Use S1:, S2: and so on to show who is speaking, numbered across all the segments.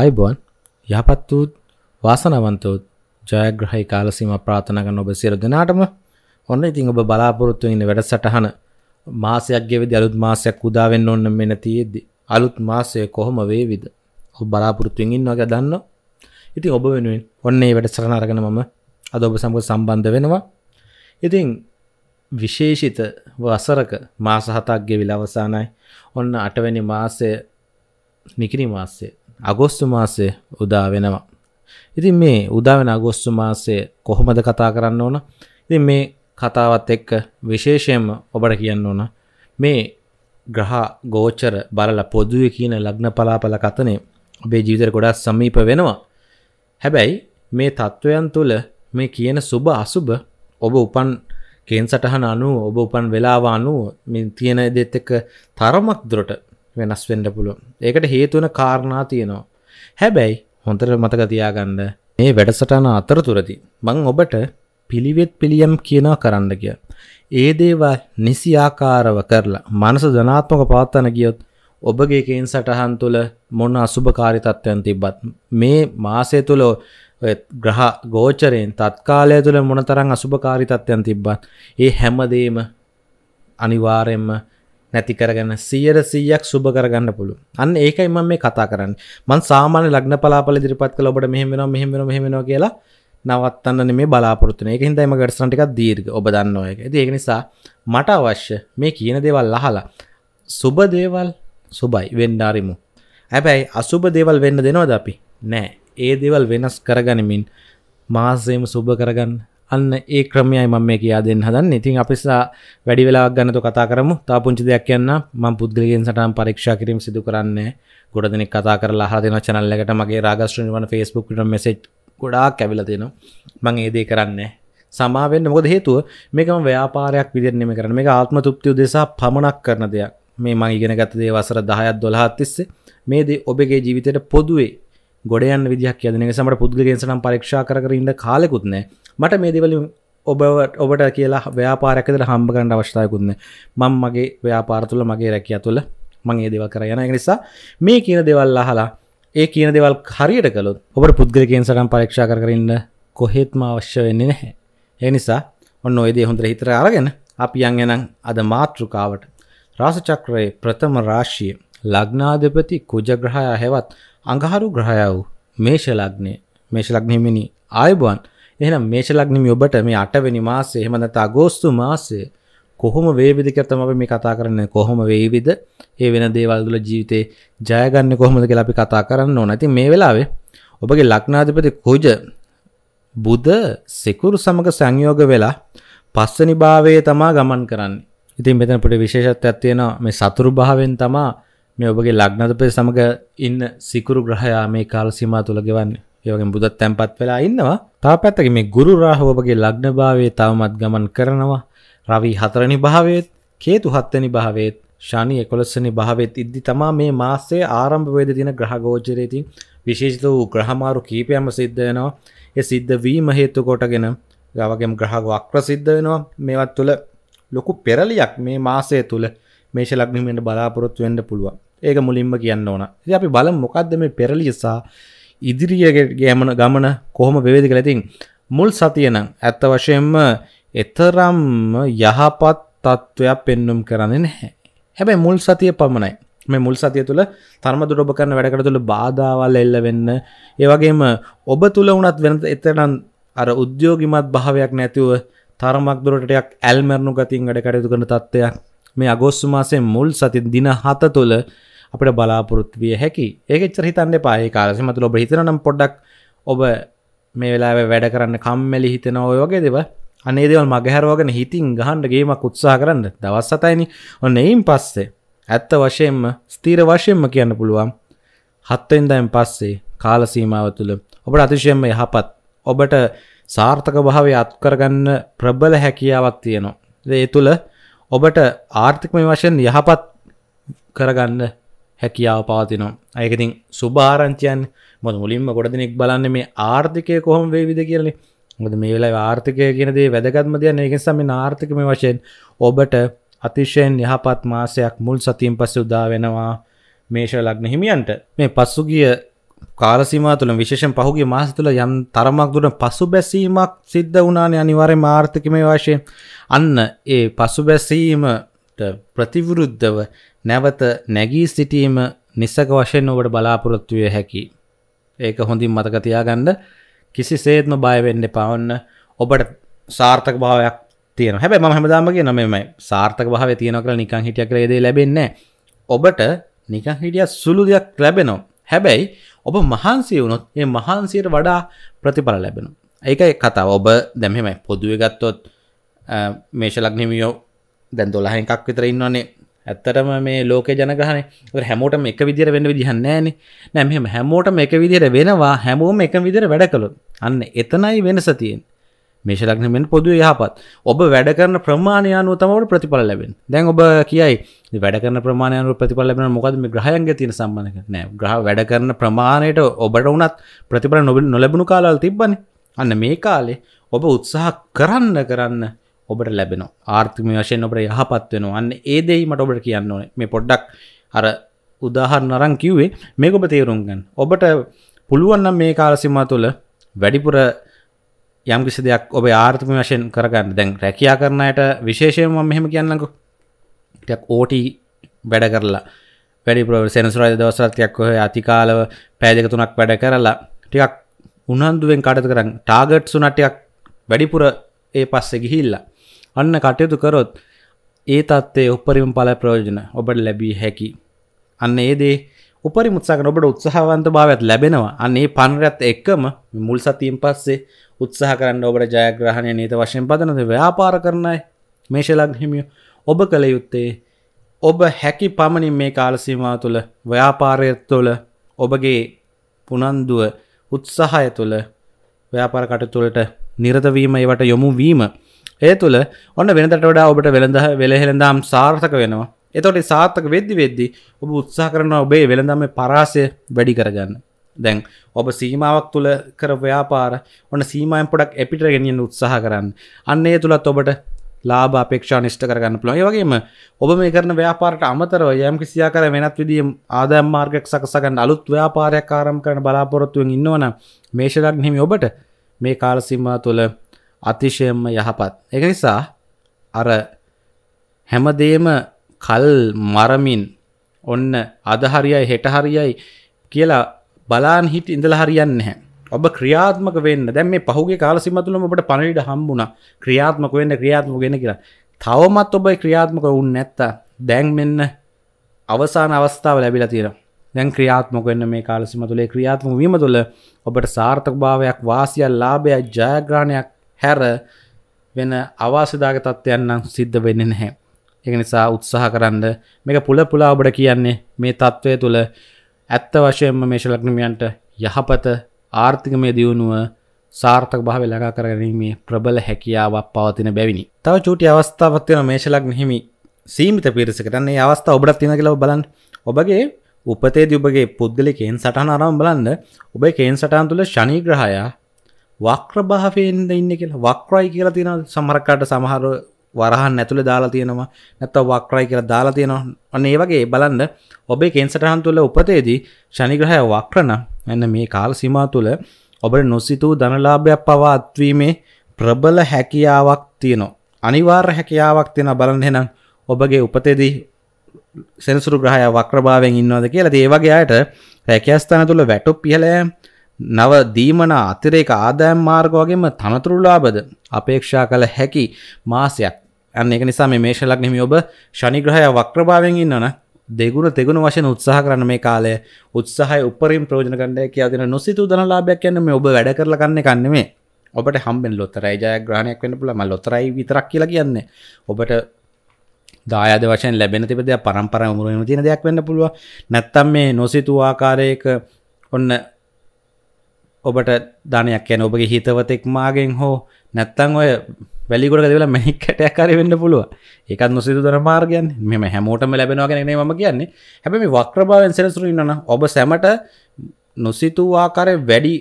S1: අයිබෝන් යහපත් වූත් වාසනවන්තවත් ජයග්‍රහයි කාලසීම ප්‍රාථනා කරන ඔබ සියලු දෙනාටම ඔන්න ඉතින් ඔබ බලාපොරොත්තු වෙන වැඩසටහන මාසයක් ගෙවෙද්දී අලුත් මාසයක් උදා වෙන්න ඕන මෙන්න තියෙද්දි අලුත් මාසය කොහොම වේවිද ඔබ බලාපොරොත්තු වෙමින් ඉන්නවා කියලා දන්නවා ඉතින් ඔබ වෙනුවෙන් ඔන්න මේ වැඩසටහන අරගෙන මම අද ඔබ සමග සම්බන්ධ වෙනවා ඉතින් විශේෂිත වසරක මාස හතක් ගෙවිලා අවසానයි ඔන්න 8 වෙනි මාසය නිකිරි මාසය අගොස්තු මාසය උදා වෙනවා. ඉතින් මේ උදාවෙන අගොස්තු මාසය කොහොමද කතා කරන්න ඕන ඉතින් මේ කතාවත් එක්ක විශේෂයෙන්ම ඔබට කියන්න ඕන මේ ග්‍රහ ගෝචර බලල පොදුවේ කියන ලග්න පලාපල කතනේ ඔබේ ජීවිතර ගොඩක් සමීප වෙනවා. හැබැයි මේ තත්ත්වයන් තුළ මේ කියන සුභ අසුභ ඔබ උපන් කේන් සටහන අනුව ඔබ උපන් වෙලාව අනුව තියෙන දෙත් එක තරමක් දුරට වෙනස් වෙන්න පුළුවන්. ඒකට හේතුවන කාරණා තියෙනවා. හැබැයි හොඳට මතක තියාගන්න මේ වැඩසටහන අතරතුරදී මම ඔබට පිළිවෙත් පිළියම් කියනවා කරන්න කියලා. ඒ දේවල් නිසියාකාරව කරලා මනස ධනාත්මක පවත්වන ගියොත් ඔබගේ කේන් සටහන් තුළ මොන අසුභකාරී තත්ත්වයන් තිබ්බත් මේ මාසය තුළ ග්‍රහ ගෝචරයෙන් තත්කාලය තුළ මොනතරම් අසුභකාරී තත්ත්වයන් තිබ්බත් ඒ හැමදේම අනිවාර්යෙන්ම නැති කරගන්න සියර සීයක් සුභ කරගන්න පුළු අන්න ඒකයි මම මේ කතා කරන්න මන් සාමාන්‍ය ලග්න පලාපල දිරිපත් කළ ඔබට මෙහෙම වෙනවා මෙහෙම වෙනවා මෙහෙම වෙනවා කියලා නවත්තන්න මේ බලාපොරොත්තු වෙන එක හින්දා එම ගර්සන් ටිකක් දීර්ඝ ඔබ දන්න ඔය එක. ඉතින් ඒක නිසා මට අවශ්‍ය මේ කියන දේවල් අහලා සුබ දේවල් සුබයි වෙන්න ආරිමු. හැබැයි අසුබ දේවල් වෙන්න දෙනවද අපි? නෑ. ඒ දේවල් වෙනස් කරගනිමින් මාසෙම සුබ කරගන්න අන්න ඒ ක්‍රමයයි මම මේ කියා දෙන්න හදන්නේ. ඉතින් අපි වැඩි වෙලාවක් ගන්නතු කතා කරමු. තව පුංචි දෙයක් කියන්න මම පුද්ගලිකයෙන් සටහන් පරීක්ෂා කිරීම සිදු කරන්නේ. ගොඩ දෙනෙක් කතා කරලා අහලා දෙනවා channel එකට මගේ රාගස්ත්‍ර නිවන Facebook පිටුම message ගොඩාක් ඇවිල්ලා තියෙනවා. මම ඒ දේ කරන්නේ සමා වෙන්න මොකද හේතුව මේක මම ව්‍යාපාරයක් විදිහට නෙමෙයි කරන්නේ. මේක ආත්ම තෘප්තිය උදෙසා පමනක් කරන දෙයක්. මේ මම ඉගෙන ගත්ත දේ වසර 10ක් 12ක් තිස්සේ මේ දේ ඔබගේ ජීවිතයට පොදුවේ ගොඩයන් විදිහක් කියන එක සමට පුද්ගලගෙන්සනම් පරීක්ෂා කර ඉන්න කාලෙකුත්නෑ මට මේ දෙවලින් ඔබ ඔබට කියලා ව්‍යාපාරකදට හම්බ කරන්න අවශ්ථායකුන්න මං මගේ ව්‍යාපාර තුළ මගේ රැකිය තුළ මගේ දෙව කර යන නිසා මේ කියන දෙවල් අහලා ඒ කියන දෙවල් හරියට කළොත් ඔබට පුද්ගලකෙන්සනම් පරීක්ෂා කරන්න කොහෙත්ම අවශ්‍ය වෙන්නේ නැහැ ඒ නිසා ඔන්න ඔයදේ හොඳර හිතර අරගෙන අපි යන් එනම් අද මාතෘකාවට රාසචක්‍රයේ ප්‍රථම රාශිය ලග්නාධපති කුජග්‍රහය හැවත් අඟහරු ග්‍රහය වූ මේෂ ලග්නය මේෂ ලග්න හිමිනි ආයුබෝවන් එහෙනම් මේෂ ලග්න හිමි ඔබට මේ 8 වෙනි මාසයේ එහෙම නැත්නම් අගෝස්තු මාසයේ කොහොම වේවිද කියලා තමයි අපි මේ කතා කරන්නේ කොහොම වේවිද ඒ වෙන දේවල් වල ජීවිතේ ජය ගන්න කොහොමද කියලා අපි කතා කරන්න ඕන. ඉතින් මේ වෙලාවේ ඔබගේ ලග්නාධිපති කුජ බුද සිකුරු සමග සංයෝග වෙලා පස්වෙනි භාවයේ තමා ගමන් කරන්නේ. ඉතින් මෙතන පොඩි විශේෂත්වයක් තියෙනවා මේ සතුරු භාවයෙන් තමා මේ ඔබගේ ලග්නතපය සමඟ ඉන්න සිකුරු ග්‍රහයා මේ කාල සීමා තුළ ගෙවන්නේ ඒවගේ බුදත් තැන්පත් වෙලා ඉන්නවා තා පැත්තක මේ ගුරු රාහෝබගේ ලග්න භාවේ තවමත් ගමන් කරනවා රවි හතරණි භාවේත් කේතු හත්තනි භාවේත් ශනි එකොළස්සනි භාවේත් ඉද්දි තමා මේ මාසේ ආරම්භ වේද තියෙන ග්‍රහගෝචරයේදී විශේෂිත වූ ග්‍රහමාරු කීපයක්ම සිද්ධ වෙනවා ඒ සිද්ධ වීම හේතු කොටගෙන ගවගේම ග්‍රහ වක්‍ර සිද්ධ වෙනවා මේවත් තුළ ලොකු පෙරලියක් මේ මාසය තුළ මේෂ ලග්නෙ වෙන්න බලාපොරොත්තු වෙන්න පුළුවන් ඒක මුලින්ම කියන්න ඕන අපි බල මොකක්ද මේ පෙරලියසා ඉදිරිියගේ ගෑමන ගමන කොහොම වෙවේදි කලතින් මුල් සතියනම් ඇත්ත වශයෙන්ම එතරම් යහපත් තත්ත්වයක් පෙන්නුම් කරන්නේ නැහැ හැබැයි මුල් සතිය පමණයි මේ මුල් සතිය තුළ තර්ම දුරබ කරන වැඩකට තුළ බාධාවල් එල්ල වෙන්න ඒවගේම ඔබ තුළ වුණත් වෙන එතරනම් අර උද්‍යෝගිමත් භාවයක් නැතිව තරමක් දුරටයක් ඇල්මරණු ගතින් වැඩ කටයුතු කරන තත්ත්වයක් මේ අගෝස්තු මාසේ මුල් සති දින හත තුළ අපට බලාපොරොත්විය හැකි ඒක චර හිතන්න පාය කාලසි මතුල ඔබ හිතනම් පොඩ්ඩක් ඔබ මේ වෙලා වැඩ කරන්න කම්මැලි හිතන ඔය වගේ දෙව අනේ දෙවල් මගහැරවාගෙන හිතින් ගහන්ඩ ගේමක් උත්සා කරන්න දවස් සතයිනි ඔන්න එයින් පස්සේ ඇත්ත වශයෙන්ම ස්තීර වශයෙන්ම කියන්න පුළුවන් හත්තෙන්දයින් පස්සේ කාලසීමාව තුළ ඔබට අතිශයෙන්ම යහපත් ඔබට සාර්ථක භාවය අත්කරගන්න ප්‍රබල හැකියාවක් තියෙනවා ඒ තුළ ඔබට ආර්ථිකම වශයෙන් යහපත් කරගන්න හැකියාව පාතිනවා අයකතින් සුභාරංචයන් මොද මුලින්ම ගොඩදනෙක් බලන්න මේ ආර්ථිකය කොහොම වේවිද කියලන්නේ මොද මේ වෙලා ආර්ථිකය කියනදේ වැදගත්ම දයන එකසම ආර්ථිකම වශයෙන් ඔබට අතිශයෙන් යහපත් මාසයක් මුල් සතින් පස්ස උදා වෙනවා මේෂ ලග්න හිමියන්ට මේ පස්සුගිය කාලසිමා තුළ විශේෂෙන් පහුගේ මාස තුළ යම් තරමක් දුරන පසු බැසීමක් සිද්ධ වනානේ අනිවාරය ආර්ථිකමය වශයෙන් අන්න ඒ පසු බැසීම ප්‍රතිවිරුද්ධව නැවත නැගී සිටීම නිසක වශයෙන් ඔබට බලාපොරොත්තු විය හැකියි. ඒක හොඳින් මතක තියාගන්න කිසිසේත්ම බය වෙන්න පවන්න ඔබට සාර්ථක භාවයක් තියෙන හැබැයි මම හැමදාම කියන මෙමය සාර්ථක භාවය තියෙනවා කියලා නිකන් හිටියක් කියලා ඒ දේ ලැබෙන්නේ ඔබට නිකන් හිටියක් සුළු දෙයක් ලැබෙනවා. හැබැයි ඔබ මහන්සිය වුණොත් ඒ මහන්සියට වඩා ප්‍රතිඵල ලැබෙනවා. ඒකයි කතාව ඔබ දැන් මෙහෙමයි පොදුවේ ගත්තොත් මේෂ ලග්නෙමියෝ දැන් දොලහ එකක් විතර ඉන්නවන්නේ ඇත්තටම මේ ලෝක ජනගහන හැමෝට එක විදිර වෙන්න විදිහන්නෑන නැමහෙම හැමෝට එක විදිර වෙනවා හැමෝම එක විදිර වැඩ කළු අන්න එතනයි වෙනස තියෙන් මේශලක්නමෙන් පොදු යහපත් ඔබ වැඩ කරන ප්‍රමාණයනුව තමට ප්‍රතිඵල ලැබෙන දැන් ඔබ කියයි වැඩකරන ප්‍රමාණයනු ප්‍රතිඵල ලැබෙන මොකද මේ ග්‍රහයන්ග තියෙන සම්බන්ධක නෑ ග්‍රහ වැඩ කරන ප්‍රමාණයට ඔබට වනත් ප්‍රතිඵල නොබ නොලැබුණු කාලාල් තිබ්බන අන්න මේ කාලේ ඔබ උත්සාහ කරන්න කරන්න ඔබට ලැබෙන ආර්ථිම වශයෙන් ඔබට යහපත් වෙන අන්න ඒ දෙයි මට ඔබට කියන්න ඕනේ මේ පොඩ්ඩක් අර උදාහරණ නරන් කිව්වේ මේක ඔබ තේරුම් ගන්න. ඔබට පුළුවන් නම් මේ කාල සීමාව තුළ වැඩිපුර යම් කිසි දෙයක් ඔබ ආර්ථික වශයෙන් කරගන්න. දැන් රැකියා කරන අයට විශේෂයෙන්ම මම මෙහෙම කියන්නම්කෝ. ටිකක් OT වැඩ කරලා වැඩිපුර සෙනසුරාදා දවස්වල ටිකක් ඔය අතිකාලව පැය දෙක තුනක් වැඩ කරලා ටිකක් උනන්දුවෙන් කටයුතු කරන් ටාගට්ස් උනා ටිකක් වැඩිපුර ඒ පස්සේ ගිහිල්ලා අන්න කටයුතු කරොත් ඒ තත්වේ උපරිම පල ප්‍රයෝජන ඔබට ලැබී හැකි. අන්න ඒදේ උපරි මුත්සාකන ඔබට උත්සාහවන්ත භාවත් ලැබෙනවා අන්නේ පණරත් එක්කම මුල් සතීම් පස්සේ උත්සාහ කරන්න ඔබට ජයග්‍රහණය නීත වශයෙන් පදනද ව්‍යාපාර කරණයි මේශලක්හිමිය ඔබ කළ යුත්තේ ඔබ හැකි පමණින් මේ කාලසීමා තුළ ව්‍යාපාරය තුළ ඔබගේ පුනන්දුව උත්සාහය තුළ ව්‍යාපාර කටතුළට නිරතවීම ඒවට යොමු වීම ඒ තුළ ඔන්න වෙනතට වඩා ඔබට වෙළඳ වෙළහෙළඳම් සාර්ථක වෙනවා එතොට සාර්ථක වෙද්දි වෙද්දි ඔබ උත්සා කරන ඔබේ වෙළඳම පරාසය වැඩි කරගන්න දැන් ඔබ සීමාවක් තුළ කර ව්‍යාපාර ඔන්න සීමයන් පොඩක් එපිට ගෙනියෙන් උත්සාහ කරන්න අන්නේ තුළත් ඔබට ලාබ අපේක්ෂා නිෂ්ට කරගන්න පුළුවන් ඒ වගේම ඔබ මේ කරන ව්‍යාපාරට අමතරව යම් කිසියාකාර වෙනත් විදිහේ ආදායම් මාර්ගයක් සකසා ගන්න අලුත් ව්‍යාපාරයක් ආරම්භ කරන බලාපොරොත්තුවෙන් ඉන්නවනම් මේෂ ලග්න හිමි ඔබට මේ කාල සීමාව තුළ අතිශයම යහපත්. ඒක නිසා අර හැමදේම කල් මරමින් ඔන්න අද හරියයි හෙට හරියයි කියලා බලාන් හිට ඉඳලා හරියන්නේ නැහැ. ඔබ ක්‍රියාත්මක වෙන්න. දැන් මේ පහුගිය කාල සීමා තුළම ඔබට පණවිඩ හම්බුණා. ක්‍රියාත්මක වෙන්න ක්‍රියාත්මක වෙන්න කියලා. තවමත් ඔබ ක්‍රියාත්මක වුණ නැත්තා. දැන් මෙන්න අවසාන අවස්ථාව ලැබිලා තියෙනවා. දැන් ක්‍රියාත්මක වෙන්න මේ කාල සීමා තුළේ ක්‍රියාත්මක වීම තුළ ඔබට සාර්ථකභාවයක් වාසියක් ලාභයක් ජයග්‍රහණයක් හැර වෙන අවාසදාග තත්ත්වයන්නම් සිද්ධ වෙන්න නැහැ එක නිසා උත්සාහ කරන්න මේක පුල පුලා ඔබට කියන්නේ මේ තත්ත්වය තුළ ඇත්ත වශයෙන්ම මේශලක්නමියන්ට යහපත ආර්ථිකමය දියුණුව සාර්ථක භාව ලගා කරගැනීමේ ප්‍රබල හැකියාවක් පවතින බැවිනි තව චූටි අවස්ථාවත්වයන මේශලක් හිමි සීමිත පිරිසකටන්නේ අවස්ථාව ඔබට තින කියලව බලන්න ඔබගේ උපතේ දඔබගේ පුද්ගලිකෙන් සටහන අරම් බලන්න ඔබේ කේන් සටන් තුළ ශනීග්‍රහයා වක්‍ර භාවයෙන්ද ඉන්න කියලා වක්‍රයි කියලා තියෙන සමහරකට සමහර වරහන් ඇතුළේ දාලා තියෙනවා නැත්නම් වක්‍රයි කියලා දාලා තියෙනවා අන්න ඒ වගේ බලන්න ඔබේ කේන්සටහන් තුළ උපතේදී ශනි ග්‍රහය වක්‍ර නම් එන්න මේ කාල සීමා තුළ ඔබට නොසිතූ ධනලාභයක් පවා අත්වීමේ ප්‍රබල හැකියාවක් තියෙනවා අනිවාර්ය හැකියාවක් තියෙනවා බලන්න එහෙනම් ඔබගේ උපතේදී සෙනසුරු ග්‍රහය වක්‍රභාවයෙන් ඉන්නවද කියලා ඒ වගේ අයට රැකියාස්ථාන තුළ වැටුප් ඉහළ යෑම නව දීමනා අතිරේක ආදායම් මාර්ග වගේම තනතුරු ලාභද අපේක්ෂා කළ හැකි මාසයක්. අන්න ඒක නිසා මේ මේෂ ලග්නෙහි ඔබ ශනි ග්‍රහය වක්‍රභාවයෙන් ඉන්නවනම් දෙගුණ තෙගුණ වශයෙන් උත්සාහ කරන මේ කාලය උත්සාහය උපරිම ප්‍රයෝජන ගන්න කියලා දෙන නොසිතූ ධන ලාභයක් කියන්නේ මේ ඔබ වැඩ කරලා ගන්න එක නෙමෙයි. ඔබට හම්බෙන ලොතරැයි ජයග්‍රහණයක් වෙන්න පුළුවන්. මම ලොතරැයි විතරක් කියලා කියන්නේ. ඔබට දායාද වශයෙන් ලැබෙන තිබෙන දෙයක් පරම්පරාවෙම උරුම වෙන තියෙන දෙයක් වෙන්න පුළුවන්. නැත්තම් මේ නොසිතූ ආකාරයක ඔන්න ඔබට ධනයක් යන ඔබගේ හිතවතෙක් මාගෙන් හෝ නැත්තං ඔය වැලිගොඩ දෙවෙලා මැනික් කැටයක්කාර වෙන්න පුළුව එකත් නොසිදු දර මාර්ගයන් මෙම හැමෝටම ලැබෙනවාගෙන නේ ම කියන්නේ හැබැමි වක්්‍රභාවෙන් සෙනසුරු ඉන්න ඔබ සැමට නොසිතුවාකාර වැඩි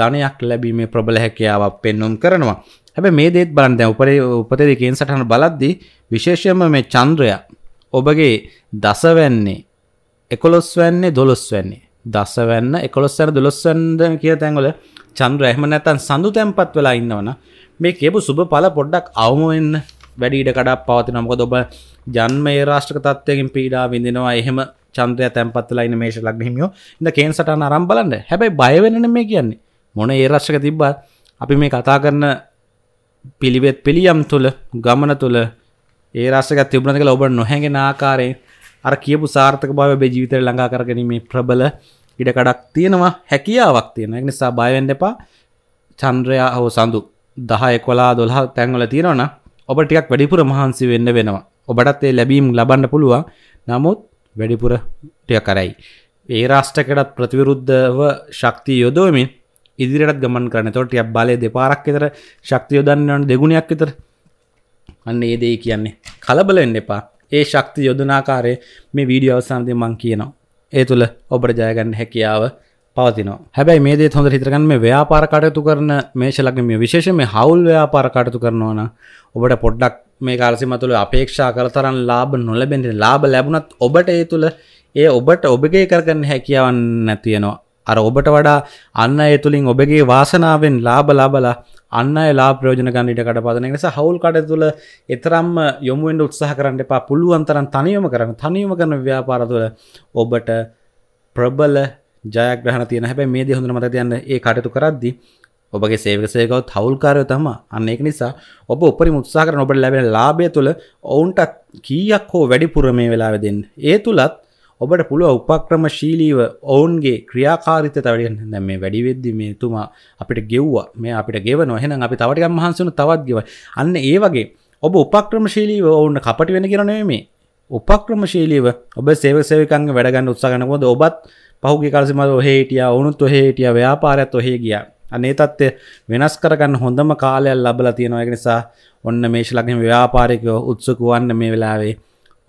S1: ධනයක් ලැබීමේ ප්‍රබල හැකියාවක් පෙන්නුම් කරනවා හැබ මේ දේත් බලන්ද උපර උපතේ දෙකෙන් සටහන බලද්දි විශේෂයම මේ චන්ද්‍රය ඔබගේ දසවැන්නේ එකොළොස් වැන්නේ දොළොස් වැන්නේ දසවැන්න එකොස්සර දුලොස්සන්ද කිය තැන්වල චන්ද්‍ර එහම නැතන් සඳු තැන්පත් වෙලා ඉන්නවන මේ කියපු සුබ පල පොඩ්ඩක් අවමවෙන්න වැඩීට කඩක් පවතින මොකද ඔබ ජන්මේ රාෂ්ට්‍රක තත්වයකින් පීඩා විඳෙනවා එහෙම චන්ද්‍රය තැන්පත්වෙලා ඉන්න මේෂ ලක් හිමියෝ ඉඳ කේන් සටන අරම් බලන්න හැබැයි බයවෙන මේ කියන්නේ මොන ඒ රශ්ක තිබ්බත් අපි මේ කතා කරන පිළිවෙත් පිළියම් තුළ ගමන තුළ ඒ රශ්ක තිබුණනක ඔබ නොහැඟෙන ආකාරයෙන් අර කියපු සාර්ථක භාව බෙජීවිතය ළඟා කරගැනීමේ ප්‍රබල ඉඩකඩක් තියෙනවා හැකියාවක් තියෙන නිසා බයවෙන්න එපා චන්ද්‍රයා හෝ සඳු දහය කොලා දොළහ තැන්වල තියෙනවන ඔබ ටිකක් වැඩිපුර මහන්සි වෙන්න වෙනවා ඔබටත් ඒ ලැබීම් ලබන්න පුළුවන් නමුත් වැඩිපුර ටිය කරයි ඒ රාෂ්ටකටත් ප්‍රතිවිරුද්ධව ශක්තිය යොදෝමින් ඉදිරියටත් ගමන් කරන තොට ටියක් බලය දෙපාරක් විතර ශක්තිය යොදන්නවන දෙගුණයක් විතර අන්න ඒ දෙයි කියන්නේ කලබල වෙන්න එපා ඒ ශක්ති යොදනාකාරය මේ වීඩියෝ අවසානයේ මම කියනවා ඒ තුළ ඔබට ජයගන්න හැකියාව පවතිනවා හැබැයි මේ දේ හොඳ හිතරගන්න මේ ව්‍යාපාර කටයුතු කරන මේශලක්නමිය විශේෂ මේ හවුල් ව්‍යාපාර කටයුතු කරනවන ඔබට පොඩ්ඩක් මේ කාලසිම තුළ අපේක්ෂා කර තරන් ලාබ නොලබෙන්ට ලාබ ලැබුණත් ඔබට ඒ තුළ ඒ ඔබට ඔබගේ කරගන්න හැකියාවන්න නැතියනවා අර ඔබට වඩා අන්න ඒ තුළින් ඔබගේ වාසනාවෙන් ලාබ ලබලා අන්න එලා ප්‍රෝජන ගන්නට කටපාදන නිසා හවුල් කඩ තුළ එතරම් යොමුෙන්ට උත්සාහ කරන්න එපා පුළුවන්තරන් තනියම කරන තනියම කරන ව්‍යාපාර තුළ ඔබට ප්‍රබල ජයග්‍රහණ තියෙන හැබැයි මේ දේ හොඳ මත තියන්න ඒ කටයුතු කරද්දී ඔබගේ සේවක සේකවත් හවුල්කාරය තම අන්න ඒක නිසා ඔබ උපරි මුත්සා කරන ඔබට ලැබෙන ලාභය තුළ ඔවුන්ට කීයක් හෝ වැඩිපුර මේ වෙලාවෙ දෙන්න ඒ තුළත් ඔබට පුළුව උපක්‍රම ශීලීව ඔවුන්ගේ ක්‍රියාකාරිත තවරියන් දැ මේ වැඩිවෙද්දි මේ තුමා අපිට ගෙව්වා මේ අපිට ගෙව නොහෙන අපි තවටික මහන්සුන තවත් ගෙව අන්න ඒ වගේ ඔබ උපක්‍රම ශීලීව ඔවුන්න කපටි වෙන කරනේ මේ උපක්‍රම ශීලීව ඔබ සේව සේවකන්ගේ වැඩගන්න උත්සාගනකොද ඔබත් පහුගේ කරසිම ඔහේටිය ඔනුත් ඔහේටිය ව්‍යාපාරත් ඔහේ ගිය අනේ තත්ත්ය වෙනස් කරගන්න හොඳම කාලයක් ලබල තියෙනවය නිසා ඔන්න මේශ ලක්න ව්‍යාපාරික උත්සකුවන්න මේ වෙලාවේ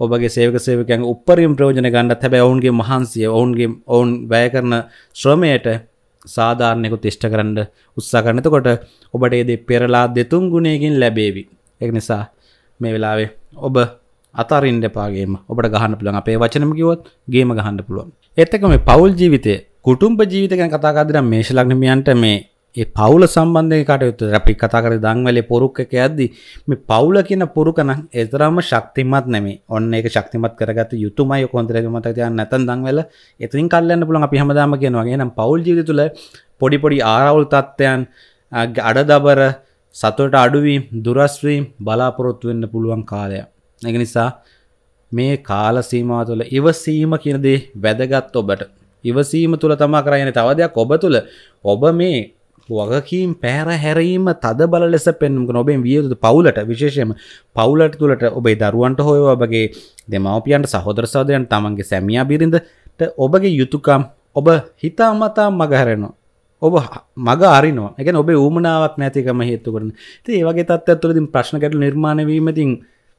S1: ඔබගේ සේවක සේවකයන් උපරිම ප්‍රයෝජන ගන්නත් හැබැයි ඔවුන්ගේ මහන්සිය ඔවුන්ගේ ඔවුන් වැය කරන ශ්‍රමයට සාධාරණයකු තිෂ්ට කරන්න උත්සා කරන එතකොට ඔබට ඒ දේ පෙරලා දෙතුන් ගුණයකින් ලැබේවි ඒක නිසා මේ වෙලාවේ ඔබ අතරින්ට පාගේම ඔබට ගහන්න පුළුවන් අපේ වචනම කිව්වොත් ගේම ගහන්න පුළුවන් ඒත් එක්ක මේ පෞල් ජීවිතය කුටුම්බ ජීවිත ගැන කතා කරද්දී නම් මේෂ ලග්නමියන්ට මේ ඒ පවුල සම්බන්ධයෙන් කටයුතු අපි කතා කරේ දන්වැලේ පොරුක් එක යද්දි මේ පවුල කියන පොරුක නම් ඒතරම්ම ශක්තිමත් නෙමෙයි. ඔන්න ඒක ශක්තිමත් කරගත්ත යුතුයමයි කොන්දරේ මතක තියාගන්න නැත්නම් දන්වැල එතනින් කල්ලන්න පුළුවන් අපි හැමදාම කියනවා. එහෙනම් පවුල් ජීවිතය තුළ පොඩි පොඩි ආරවුල් තත්ත්වයන් අඩදබර සතුට අඩුවීම් දුරස්වීම් බලාපොරොත්තු වෙන්න පුළුවන් කාලයක්. ඒක නිසා මේ කාල සීමාව තුළ ඉවසීම කියන දේ වැදගත් ඔබට. ඉවසීම තුළ තමා කරන්නේ තව දෙයක් ඔබ තුළ ඔබ මේ වගකීම් පැහැරහැරීම තද බල ලෙස පෙන්නුක නොබෙන් වියයුතු පවුලට විශේෂයම පවුලට තුළට ඔබේ දරුවන්ට හොයවගේ දෙමවපියන්ට සහෝදර සහදයන් තමන්ගේ සැමියා බිරිඳට ඔබගේ යුතුකම් ඔබ හිතාමතා මගහැරෙනවා ඔබ මග අරිනවා එක ඔබ ූමනාවක් නැතිකම හේතු කරන ඒ වගේ තත් ඇතුලතින් ප්‍රශ්න කැටු නිර්මාණවීමතින්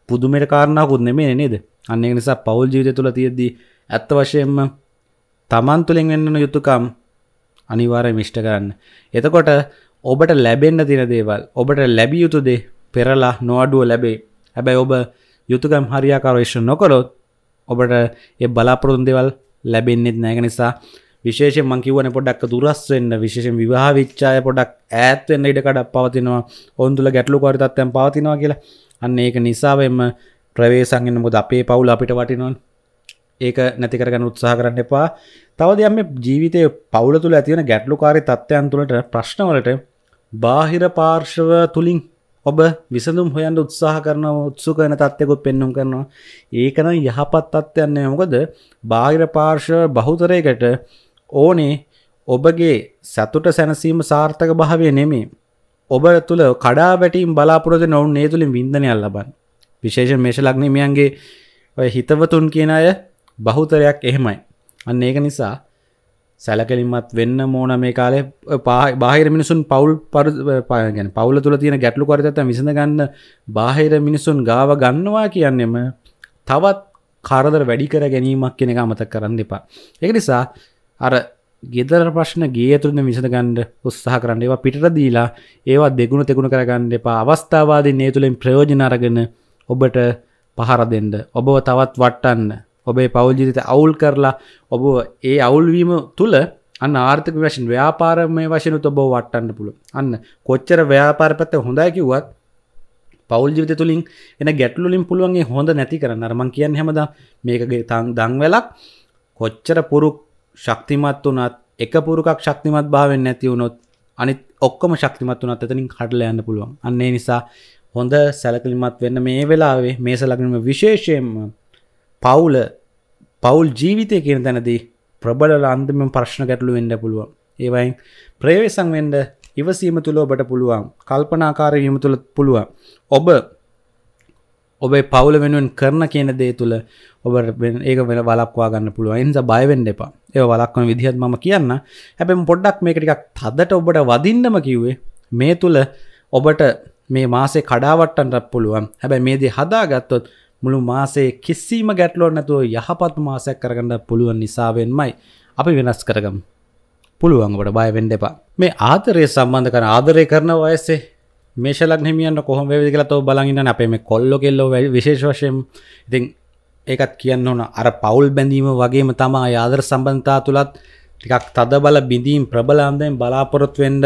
S1: පුදුමට කාරණාකුත් නෙමේ නේද අන්නේ නිසා පවුල් ජීවිත තුළ තියෙද්දී ඇත්ත වශයෙන්ම තමන් තුළින් වෙන්නන යුතුකම් අනිවාරය මිෂ්ට කරන්න එතකොට ඔබට ලැබෙන්න්න තින දේවල් ඔබට ලැබිය යුතුදේ පෙරලා නොවඩුව ලැබේ හැබැයි ඔබ යුතුකම් හරියාකාරේෂණ නොකොළොත් ඔබට එ බලාපොරොන් දෙවල් ලැබෙන්න්නෙත් නෑග නිසා විශේෂ මංකිවන පොඩක් දුරස් වෙන්න විශේෂෙන් විවාහ විච්චාය පොඩක් ඇත්වෙන්න ඉඩකඩක් පවතිනවා ඔන්තුල ගැටලු කරිතත්තැන් පවතිනවා කියලා අන්න ඒක නිසාවෙම ප්‍රවේසන්ගෙන මොද අපේ පවුල අපිට වටිනොන් ඒක නැතිකරගන්න උත්සාහ කරන්න එපා තවද යම ජීවිතය පවුල තුළ ඇතිවන ගැටලුකාරි තත්ත්වයන් තුළට ප්‍රශ්නවලට බාහිර පාර්ශව තුළින් ඔබ විසඳුම් හොයන්ට උත්සාහ කරන උත්සු කරන තත්යකුත් පෙන්නුම් කරනවා ඒකන යහපත් තත්ත්වයන්නේ මොකද බාහිර පාර්ශව බහුතරයකට ඕනේ ඔබගේ සැතුට සැනසීම සාර්ථක භාවය නෙමේ ඔබ තුළ කඩා වැටීම් බලාපොරොද නොවන් ඒ තුළින් විින්දනයක් ලබන් විශේෂ මේශ ලක්නමියන්ගේ හිතවතුන් කියන අය බහුතරයක් එහෙමයි අන්න ඒක නිසා සැලකලින්මත් වෙන්න මෝන මේ කාලේ බාහිර මිනිසුන් පවුල් පරගැන පවුල තුළ තියෙන ගැටලු කරතත්ත විසඳ ගන්න බාහිර මිනිසුන් ගාව ගන්නවා කියන්නෙම තවත් කරදර වැඩි කර ගැනීමක් කෙනෙක අමතක් කරන්න එපා එක නිසා අර ගෙදර ප්‍රශ්න ගේ තුරන විසඳ ගණ්ඩ උත්සාහ කරන්න ඒවා පිට දීලා ඒවා දෙගුණ තෙගුණ කරගන්න එපා අවස්ථාවාදී නේතුලින් ප්‍රයෝජන අරගෙන ඔබට පහර දෙන්න ඔබව තවත් වට්ටන්න ඔබේ පෞද්ජිත අවුල් කරලා ඔබ ඒ අවුල්වීම තුළ අන්න ආර්ථක වශයෙන් ව්‍යාපාරමය වශයනුත් ඔබ වටන්න පුළු අන්න කොච්චර ව්‍යාපාර පැත්ත හොඳයි කිව්වත් පවල් ජීවිත තුළින් එන ගැටලුලින් පුළුවන්ගේ හොඳ නැති කරන්න අරමං කියන්න හැමද මේකගේ තන් දංවෙලක් කොච්චර පුරුක් ශක්තිමත් වනත් එක පුරුකක් ශක්තිමත් භාවෙන් නැති වුණොත් අනිත් ඔක්කොම ශක්තිමත් වනත් එතනින් කඩල යන්න පුළුවන් අන්නේ නිසා හොඳ සැලකලිමත් වෙන්න මේ වෙලාවේ මේ සලකනම විශේෂයෙන්ම පවුල පවුල් ජීවිතය කියන තැනදී ප්‍රබලල අන්දමම ප්‍රශ්න ගැටලු වෙන්න පුළුවන් ඒවයින් ප්‍රයවෙසං වෙන්ඩ ඉවසීම තුළ ඔබට පුළුවන් කල්පනාකාරය වීම තුළ පුළුවන් ඔබ ඔබේ පවුල වෙනුවෙන් කරන කියන දේ තුළ ඔබ ඒක වෙන වලක්වා ගන්න පුළුවන් එන්ස බයවෙන්ඩ එපා ඒ වලක්වන විදිහත් ම කියන්න හැබැම් පොඩ්ඩක් මේකටිකක් හදට ඔබට වදින්නම කිව්වේ මේ තුළ ඔබට මේ මාසේ කඩාවට්ටන්ටත් පුළුවන් හැබැ මේදී හදාගත්තොත් මුළු මාසේ කිසිීම ගැටලොව නැතුව යහපත් මාසයක් කරගන්න පුළුවන් නිසාවෙන්මයි අපි වෙනස් කරගම් පුළුවන්ගට බයවෙන්ඩ එපා මේ ආතරය සම්බන්ධ කන ආදරය කරන වයසේ මේශලක් හිමියන්න කොහොම වෙදිකලතව බලගන්න අපේ මේ කොල්ලො කෙල්ලො විශේෂ වශයෙන් ඉතින් ඒකත් කියන්න ඕන අර පවුල් බැඳීම වගේම තමා ආදර සම්බන්ධතා තුළත් ටිකක් තද බල බිඳීම් ප්‍රබලාන්දයෙන් බලාපොරොත්වෙන්ඩ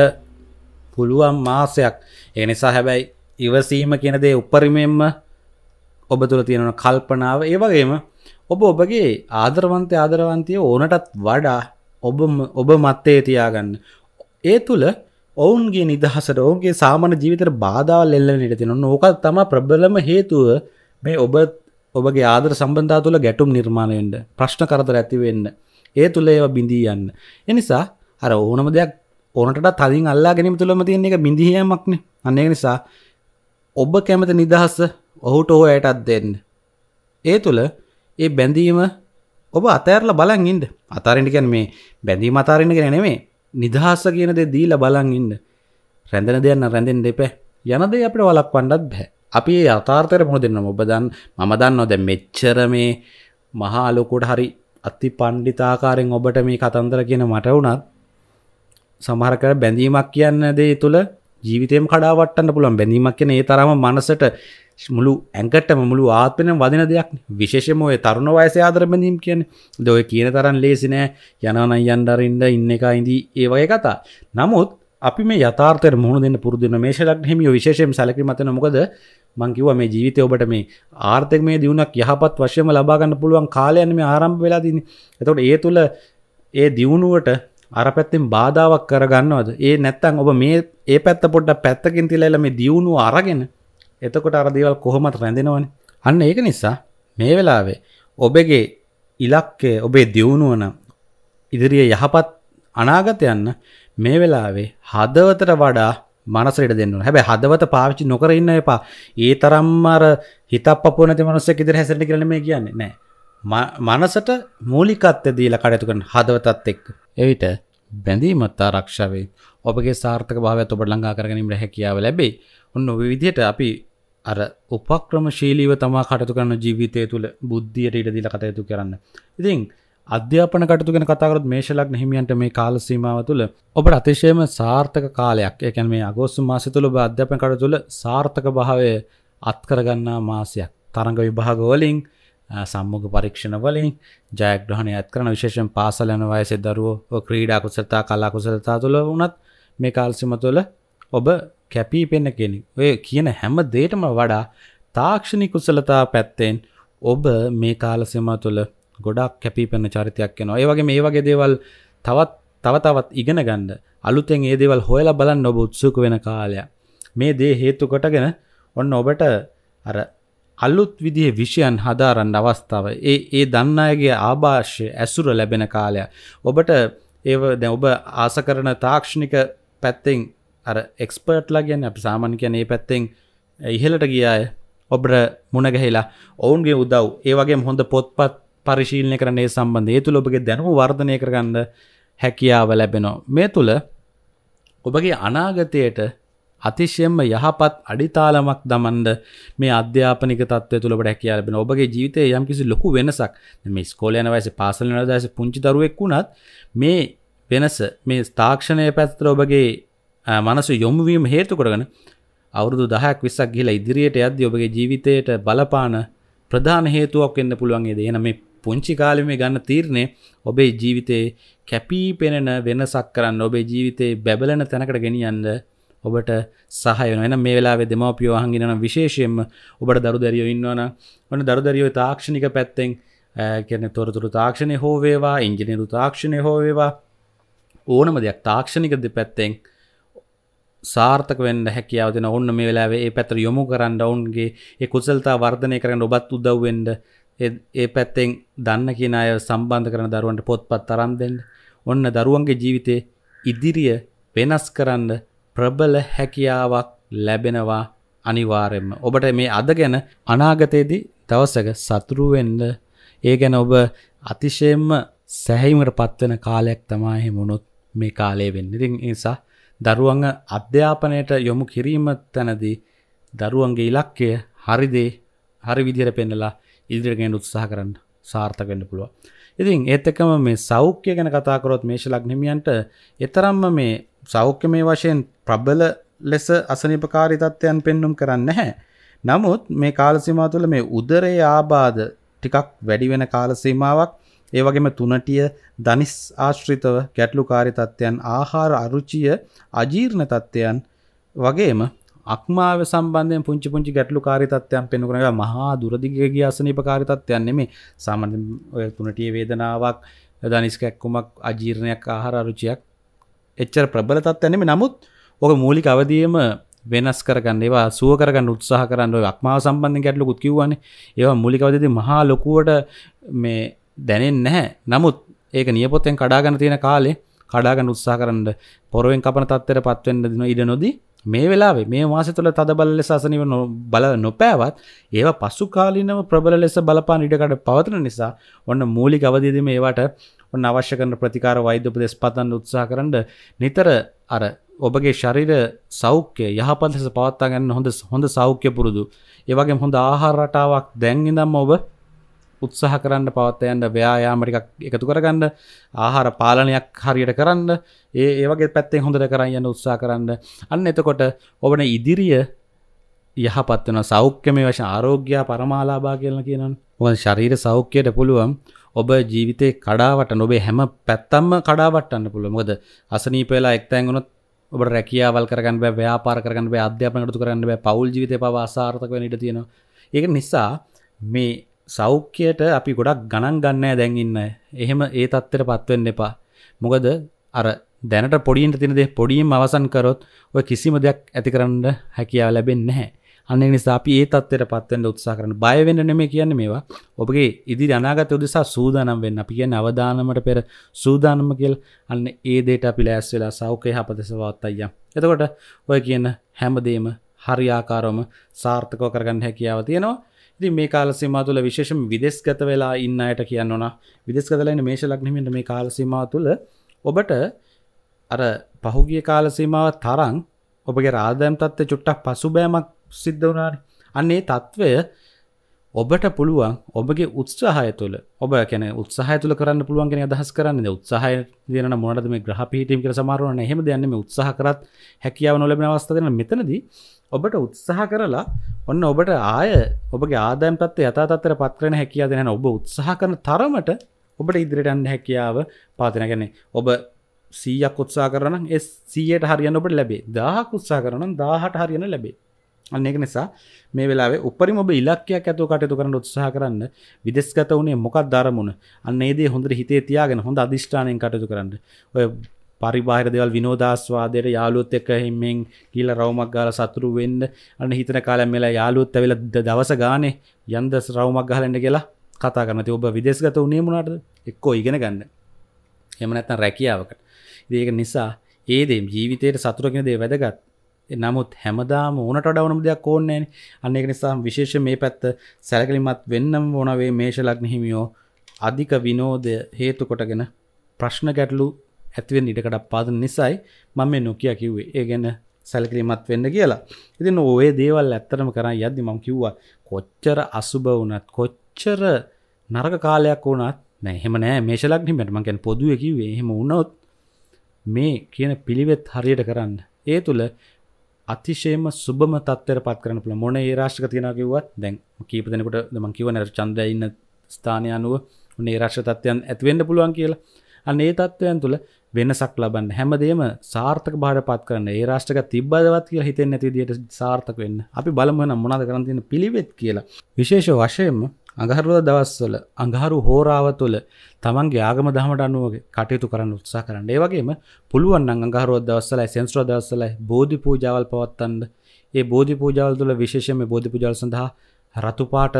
S1: පුළුවන් මාසයක් ඒ නිසා හැබැයි ඉවසීම කියනදේ උපරිමෙන්ම ඔබ තුළ තියෙනන කල්පනාව ඒවගේම ඔබ ඔබගේ ආදරවන්තය ආදරවන්තය ඕනටත් වඩා ඔබ ඔබ මත්තේ තියාගන්න ඒ තුළ ඔවුන්ගේ නිදහසට ඔවුන්ගේ සාමන ජීවිතර බාධාවල් එල්ල නිට තින ඕකත් තම ප්‍රබලම හේතුව මේ ඔබ ඔබගේ ආදර සම්බන්ධා තුළ ගැටුම් නිර්මාණයෙන්ට ප්‍රශ්න කරතර ඇතිවෙන්න ඒ තුළ ඒව බිඳී යන්න එනිසා අර ඕනම දෙයක් ඕනට තලින් අල්ලා ගැනීම තුළම තියන්නේ එක බිඳිහයමක්න අන්නේ නිසා ඔබ කැමත නිදහස ඔහුට හෝ ඇයටත් දෙන්න. ඒ තුළ ඒ බැඳීම ඔබ අතෑරලා බලන් ඉන්න. අතාරින්න කියන්නේ මේ බැඳීම අතාරින්න කියන නෙමෙයි. නිදහස කියන දේ දීලා බලන් ඉන්න. රැඳෙන දෙයක් නම් රැඳෙන්න එපා. යන දේ අපිට වළක්වන්නත් බෑ. අපි ඒ යථාර්ථයට මොන දෙන්නම ඔබ දන් මම දන්නවා දැන් මෙච්චර මේ මහා ලොකුට හරි අති පණ්ඩිතාකාරයෙන් ඔබට මේ කතන්දර කියන මට වුණත් සමහර කර බැඳීමක් කියන දේ තුළ ජීවිතේම කඩාවට්ටන්න පුළුවන් බැඳීමක් කියන ඒ තරම මනසට මුළු ඇකටම මුළු ආත්මන වදින දෙයක් විශේෂම ඔය තරුණ වයස ආදරබඳීම් කියන දොය කියන තරන් ලේසිනෑ යනන යන්ඩරින්ඩ ඉන්න එක ඉදී ඒ වගේ කතා නමුත් අපි මේ යතාර්ත මුහුණ දෙන්න පුරදුන මේශලක් හෙමිය විශේෂයෙන් සැලකි මතන මොකද මංකිව මේ ජීවිතය ඔබට මේ ආර්ථක මේ දියුණක් යහපත් වශයම ලබාගන්න පුළුවන් කාලයන මේ ආරම්භ වෙලා දින එතකොට ඒ තුළ ඒ දියුණුවට අර පැත්තෙන් බාධාවක් කරගන්නවද ඒ නැත්තං ඔබ මේ ඒ පැත්ත පොඩ්ඩ පැත්තකින් තිලයිල මේ දියුණු අරගෙන එතකොට අරදේවල් කොහොමත් රැඳෙනවන අන්න ඒක නිසා මේ වෙලාවේ ඔබගේ ඉලක්කය ඔබේ දියුණුවන ඉදිරිය යහපත් අනාගත යන්න මේ වෙලාවේ හදවතට වඩා මනසට දෙන්න හැබැයි හදවත පාවිච්චි නොකර ඉන්න එපා. ඒ තරම්ම අර හිතක් පපුව නැති මනුස්සයෙක් ඉදිරිය හැසිරෙන්න කියලා නෙමෙයි කියන්නේ. නෑ. මනසට මූලිකත්වය දීලා කටයුතු කරන හදවතත් එක්ක. එවිට බැඳීමත් ආරක්ෂා වේ. ඔබගේ සාර්ථක භාවයත් ඔබ ළඟා කරගැනීමට හැකියාව ලැබේ. ඔන්න ඔය විදිහට අපි අර උපක්‍රමශීලීව තමා කටතු කරන ජීවිතය තුළ බුද්ධියට ඉඩ දිල කටයුතු කරන්න. ඉතින් අධ්‍යාපන කටතු ගැන කතාකරත් මේශලක් හිමියන්ට මේ කාල සීමාව තුළ ඔබට අතිශයම සාර්ථක කාලයක් එකැන මේ අගෝස්තු මාස තුළ ඔබ අධ්‍යාපන කට තුළ සාර්ථක භාවය අත්කරගන්නා මාසයක් තරඟ විභාගවලින් සම්මුග පරීක්ෂණ වලින් ජයග්‍රහණ ඇත් කරන විශේෂෙන් පාසල යන වයසෙ දරුවෝ ක්‍රීඩා කුසලතා කලා කුසලතා තුළ වුණත් මේ කාල්සිම තුළ ඔබ කැපීපෙන කෙනෙ ඔය කියන හැම දේටම වඩා තාක්ෂණි කුසලතා පැත්තෙන් ඔබ මේ කාලසෙම තුළ ගොඩක් කැපිපෙන චරිතයක් වෙනවා ඒ වගේ මේ වගේ දේවල් තවත් තව තවත් ඉගෙන ගන්න අලුතෙන් ඒ දේවල් හොයලා බලන්න ඔබ උත්සුක වෙන කාලය මේ දේ හේතු කොටගෙන ඔන්න ඔබට අර අලුත් විදිහ විෂයන් හදාරන්න අවස්ථාව ඒ ඒ දන්න අයගේ ආභාෂය ඇසුර ලැබෙන කාලය ඔබට ඒ දැ ඔබ ආස කරන තාක්ෂණික පැත්තෙන් අර එක්ස්පර්ට්ලා ගැන අපි සාමන් කියන ඒ පැත්තෙන් ඉහලට ගියාය ඔබට මුණගැහිලා ඔවුන්ගේ උදව් ඒවගේ හොඳ පොත්පත් පරිශීලනය කරනේ සම්බන්ධ ඒ තුළ ඔබගේ දැනුම වර්ධනය කරගන්න හැකියාව ලැබෙනවා මේ තුළ ඔබගේ අනාගතයට අතිශයෙන්ම යහපත් අඩිතාලමක් දමන්ද මේ අධ්‍යාපනික තත්වය තුළට හැකියා ලැබෙන ඔබගේ ජීවිතය යම් කිසි ලොකු වෙනසක් මේ ස්කෝල යන වයස පාසල යන වයස පුංචි දරුවෙක් වුණත් මේ වෙනස මේ තාක්ෂණය පැත්තට ඔබගේ මනස යොමුවීම හේතුකොටගන අවුරුදු දහක් විස්සක් ගිල ඉදිරියට ඇද ඔබගේ ජීවිතයට බලපාන ප්‍රධාන හේතුවක් එන්න පුළුවන්ගේ දෙන මේ පුංචි කාලිමේ ගන්න තීරණය ඔබේ ජීවිතයේ කැපී පෙනෙන වෙනසක් කරන්න ඔබේ ජීවිතයේ බැබලන තැනකට ගෙනියන්න ඔබට සහයන එන මේ වෙලාවේ දෙමව්පියෝ අහන් ඉන්නවා විශේෂයෙන්ම ඔබට දරු දැරියෝ ඉන්නවනම් ඔන්න දරු දැරියෝ තාක්ෂණික පැත්තෙන් කියන්නේ තොරතුරු තාක්ෂණය හෝ වේවා ඉංජිනේරු තාක්ෂණය හෝ වේවා ඕනම දෙයක් තාක්ෂණික දෙපැත්තෙන් සාර්ථක වන්න හැකියාවදෙන ඔන්න මේ වෙලාවේ ඒ පැතර යොමු කරන්න ඔවුන්ගේ ඒ කුසල්තා වර්ධනය කරන්න ඔබත් උදව්වෙන්ඩ ඒ පැත්තෙන් දන්න කියන අය සම්බන්ධ කරන දරුවන්ට පොත්පත් තරම් දෙන්න ඔන්න දරුවන්ගේ ජීවිතය ඉදිරිය වෙනස් කරන්න ප්‍රබල හැකියාවක් ලැබෙනවා අනිවාරෙන්ම ඔබට මේ අද ගැන අනාගතයේදී දවසක සතුරුවෙන්ද ඒ ගැන ඔබ අතිශයෙන්ම සැහැීමට පත්වෙන කාලයක් තමා හෙමුණොත් මේ කාලය වෙන්න ඉතින් නිසා දරුවන්ග අධ්‍යාපනයට යොමු කිරීම තැනදී දරුවන්ගේ ඉලක්කය හරිදේ හරි විදිර පෙන්නලා ඉදිරිගෙන් උත්සාහ කරන්න සාර්ථකෙන්න්න පුළුව. ඉතින් ඒත් එකම මේ සෞඛ්‍ය ගැන කතාකරොත් මේශ ලක්නිමියන්ට එතරම්ම මේ සෞඛ්‍ය මේ වශයෙන් ප්‍රබල ලෙස අසනිපකාරි තත්ත්වයන් පෙන්නුම් කරන්න හැ. නමුත් මේ කාලසිමා තුළ මේ උදරේ ආබාධ ටිකක් වැඩිවෙන කාලසීමාවක් ඒවගේම තුනටිය දනිස් ආශ්‍රිතව ගැටලු කාරි තත්ත්වයන් ආහාර අරුචිය අජීර්ණ තත්ත්වයන් වගේම අක්මාව සම්බන්ධය පුංචි පුංචි ගැටලු කාරිතත්වයන් පෙනුකරන මහා දුරදිගගේ අසනීප කාරිතත්වයන්නේ මේ සාමන්ධ ඔය තුනටිය වේදනාවක් දනිස්කැක්කුමක් අජීර්ණයක් ආහාර අරුචියක් එච්චර ප්‍රබල තත්වයන්නේ නමුත් ඕක මූලික අවදියම වෙනස් කරගන්න ඒවා සුව කරගන්න උත්සාහ කරන්න ඔය අක්මාව සම්බන්ධ ගැටලුකුත් කිව්වන්නේ ඒවා මූලිකවදදී මහා ලොකුවට මේ දැනෙන් නැහැ නමුත් ඒක නියපොත්තෙන් කඩාගන්න තියෙන කාලේ කඩාගන්න උත්සා කරන්න පොරුවෙන් කපන තත්තර පත්වෙන්න්න දින ඉඩ නොදී මේ වෙලාවේ මේ මාස තුළ තද බල ලෙස අසනිව බල නොපෑවත් ඒව පසු කාලිනව ප්‍රබල ලෙස බලපාන ඉඩකට පවතන නිසා ඔන්න මූලි අවදිදීම ඒවට ඔන්න අවශ්‍ය කරන ප්‍රතිකාර වෛද්‍යපදෙස් පතන්න උත්සා කරන්න නිතර අර ඔබගේ ශරීර සෞඛ්‍ය යහපත් ලෙස පවත්තා ගන්න හොඳ හොඳ සෞඛ්‍ය පුරුදු. ඒ වගේම හොඳ ආහාර රටාවක් දැන් ඉඳන්ම ඔබ උත්සාහ කරන්න පවත්ත යන්න ව්‍යයාමටිකක් එකතු කරගන්න ආහාර පාලනයක් හරියට කරන්න ඒ ඒවගේ පැත්තෙන් හොඳට කරන්න යන්න උත්සා කරන්න අන්න එතකොට ඔබන ඉදිරිය යහපත් වන සෞඛ්‍ය මේ වශ ආරෝග්‍යයා පරමාලාබා කියල කියනන් ඔ ශරීර සෞඛ්‍යයට පුළුවන් ඔබ ජීවිතය කඩාවට නොබේ හැම පැත්තම්ම කඩාවටන්න පුළුවමොද අසනීපවෙලා එක්තැන්ගුණොත් ඔබ රැකියාවල් කරගන්න බෑ ව්‍යාපාර කරගන්න බෑ අධ්‍යාපනකටතු කරන්න බෑ පවුල් ජීවිතය පවා අසාර්ථක වෙන ඉඩ තියෙනවා ඒක නිසා මේ සෞඛ්‍යයට අපි ගොඩක් ගණන් ගන්නෑ දැන්ඉන්න එහෙම ඒ තත්ත්වයට පත්වෙන්න එපා මොකද අර දැනට පොඩින්ට තිනදේ පොඩියම් අවසන් කරොත් ඔය කිසිම දෙයක් ඇති කරන්න හැකියාව ලැබෙන් නැහැ අන්න නිසා අපි ඒ තත්වයට පත්වෙන්ට උත්සා කරන බයවෙන්න නෙමේ කියන්න මේවා ඔබගේ ඉදි අනාගත උදෙසා සූදානම් වෙන්න අපි කිය අවධානමට පෙර සූදානම කියල් අන්න ඒ දේට අපි ලෑස් වෙලා සෞකය හපදෙසවත් අයිය එතකොට ඔය කියන හැමදේම හරියාකාරොම සාර්ථකෝ කරගන්න හැකියාව තියෙනවා ඉති මේ කාලසිම තුළ විශේෂම විදෙස්ගත වෙලා ඉන්න අයට කියන්න ඕන විදෙස්ගතලයින මේෂ ලක්නමට මේ කාලසිම තුළ ඔබට අර පහුගිය කාලසීමාව තරං ඔබගේ රාධයම් තත්ව චුට්ටක් පසුබෑමක් සිද්ධ වනාට අන්නේ තත්ත්වය ඔබට පුළුවන් ඔබගේ උත්සාහය තුළ ඔබ කැන උත්සාහය තුළ කරන්න පුළුවන්ගෙන අදහස් කරන්න උත්සාහය දන මොනද මේ ග්‍රහ පිහිටීම කර සමාරුවන හෙම දෙයන්නම උත්සාහ කරත් හැකියාව නොලබෙන අවස්ථාවන මෙතනදී ඔබට උත්සාහ කරලා ඔන්න ඔබට ආය ඔබගේ ආදම් පත්ව යතාතත්තර පත්කරන හැකියා දෙන ඔබ උත්සාහ කරන තරමට ඔබට ඉදිරිටන්න හැකියාව පාතින ගැන්නේ ඔබ සීයක් උත්සා කරන සීයට හරියන ඔබට ලැබේ දාහක් උත්සා කරන දාහට හරියන ලැබේ අන්න එක නිසා මේ වෙලාවේ උපරිම ඔබ ඉලක්කයක් ඇතුව කටයුතු කරන්න උත්සාහ කරන්න විදේශගත වුණේ මොකක් දරමුණ අන්න ඒ දේ හොඳට හිතේ තියාගෙන හොඳ අදිෂ්ඨානයෙන් කටයුතු කරන්න ඔය පරිබාහිර දේවල් විනෝදාස්වාදයට යාළුවොත් එක්ක හිම්මෙන් කියලා රවුමක් ගාලා සතුරු වෙන්න අන්න හිතන කාලෙම මෙලා යාළුවොත් ඇවිල්ලා දවස ගානේ යන්ද රවුමක් ගහලා එන්න කියලා කතා කරනවා. ඉතින් ඔබ විදේශගත වුණේ මොනවාටද? එක්කෝ ඉගෙන ගන්න. එහෙම නැත්නම් රැකියාවකට. ඉතින් ඒක නිසා ඒ දේ ජීවිතේට සතුට කියන දේ වැදගත්. නමුත් හැමදාම ඕනට වඩා ඕනම දෙයක් ඕනේ නැහැනේ. අන්න ඒක නිසා විශේෂ මේ පැත්ත සැලකලිමත් වෙන්නම ඕන වේ මේෂ ලග්න හිමියෝ අධික විනෝදය හේතු කොටගෙන ප්‍රශ්න ගැටලු ඇතිවෙන් ඉඩකටක් පාදන නිසයි මම මේ නොකිය කිව්වේ ඒ ගැන සැලකිරීමත් වෙන්න කියලා ඉතින් ඔය දේවල් ඇත්තරම කරන්න යද්දි මම කිව්වා කොච්චර අසුබ වුණත් කොච්චර නරක කාලයක් වුණත් නැහෙම නෑ මේශලක්නිමට මගැන් පොදුව කිවේ එහෙම වුණොත් මේ කියන පිළිවෙත් හරියට කරන්න ඒ තුළ අතිශේම සුබම තත්තර පත් කරන පුළ මොන ඒ රාශ්ක තියෙනකිවත් දැන් කීප දෙනකට දමන් කිවන චන්දඉන්න ස්ථානය අනුව උනේ රශ්්‍ර තත්වයන් ඇතිවෙන්න පුළුවන් කියලා අනේ තත්ත්වයන් තුළ වෙනසක් ලබන්න හැමදේම සාර්ථක භාර පත් කරන්න ඒ රාෂ්ටක තිබ්බදවත් කියලා හිතෙන් ඇතිදියට සාර්ථක වෙන්න අපි බලමන මොනද කරන්තින පිළිවෙත් කියලා විශේෂ වශයෙන්ම අඟහරුව දවස්වල අඟහරු හෝරාව තුළ තමන්ගේ ආගම දහමට අනුව කටයුතු කරන්න උත්සා කරන්න ඒවගේම පුළුවන් අඟහරුව දවස්සලයි සෙන්ස්ත්‍ර දවස්සලයි බෝධි පූජාවල් පවත්තන්න ඒ බෝධි පූජාවල් තුළ විශේෂම බෝධි පුජාල් සඳහා රතුපාට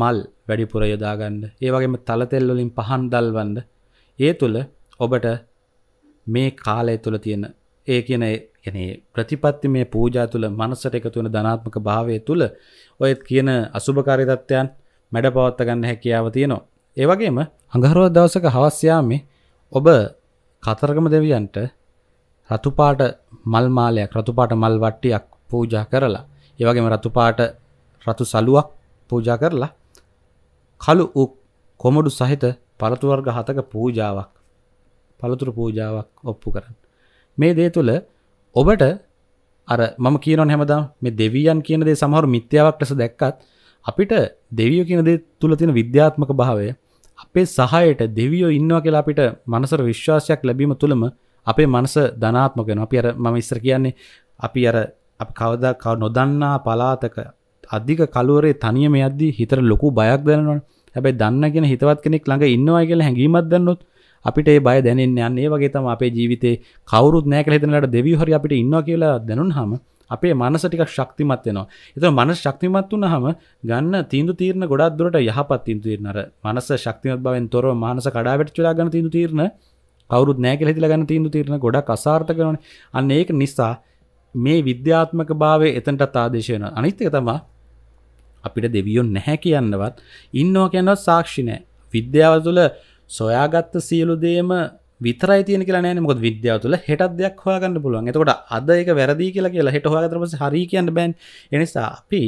S1: මල් වැඩිපුර යොදාගන්න ඒවගේම තලතෙල්ලොලින් පහන් දල්වන්න ඒ තුළ ඔබට මේ කාලය තුළ තියෙන ඒ කියන ගැනේ ප්‍රතිපත්ති මේ පූජා තුළ මනසට එකතු වෙන ධනාත්මක භාවය තුළ ඔය කියන අසුභකාරී තත්ත්වයන් මැඩ පවත්වා ගන්න හැකියාව තියෙනවා. ඒ වගේම අඟහරුවා දවසක හවස් යාමේ ඔබ කතරගම දෙවියන්ට රතු පාට මල් මාලයක් රතු පාට මල් වට්ටියක් පූජා කරලා ඒ වගේම රතු පාට රතු සලුවක් පූජා කරලා කළු උක් කොමඩු සහිත පළතුවර්ග හතක පූජාවක් පළතුරු පූජාවක් ඔප්පු කරන්න. මේ දේ තුළ ඔබට අර මම කියනොන් හැමදා මේ දෙවියන් කියන දේ සමහර මිත්‍යාවක් ලෙස දැක්කත් අපිට දෙවියෝ කියන දේ තුළ තියෙන විද්‍යාත්මක භාවය අපේ සහයට දෙවියෝ ඉන්නවා කියලා අපිට මනසර විශ්වාසයක් ලැබීම තුළම අපේ මනස ධනාත්මක වෙනවා. අපි අර මම ඉස්සර කියන්නේ අපි අර අපි කවදා නොදන්නා පලාතක අධික කලුවරේ තනියම යද්දී හිතට ලොකු බයක් දැනෙනවනේ. හැබැයි දන්නගෙන හිතවත් කෙනෙක් ළඟ ඉන්නවා කියලා හැඟීමක් දැන්නොත් අපිට ඒ බය දැනෙන්න යන්නේ ඒ වගේ තමයි අපේ ජීවිතේ කවුරුත් නැහැ කියලා හිතනලාට දෙවියෝ හරි අපිට ඉන්නවා කියලා දැනුනහම අපේ මනස ටිකක් ශක්තිමත් වෙනවා. ඒතකොට මනස ශක්තිමත් වුනහම ගන්න තීන්දුව තීරණ ගොඩක් දුරට යහපත් තීන්දුව තීරණ අර මනස ශක්තිමත් බවෙන් තොරව මානස කඩාවැටචිලා ගන්න තීන්දුව තීරණ කවුරුත් නැහැ කියලා හිතලා ගන්න තීන්දුව තීරණ ගොඩක් අසාර්ථක වෙනවනේ. අන්න ඒක නිසා මේ විද්‍යාත්මක භාවයේ එතනටත් ආදේශ වෙනවා. අනිත් එක තමයි අපිට දෙවියොන් නැහැ කියන්නවත් ඉන්නෝ කියන්නවත් සාක්ෂි නෑ විද්‍යාව තුළ සොයාගත්ත සියලු දේම විතරයි තියෙන කියලා නෑ මොකද විද්‍යාව තුළ හෙටත් දෙයක් හොයාගන්න පුළුවන් එතකොට අද ඒක වැරදි කියලා කියලා හෙට හොයාගත්තට පස්සේ හරි කියන්න බෑන් ඒ නිසා අපි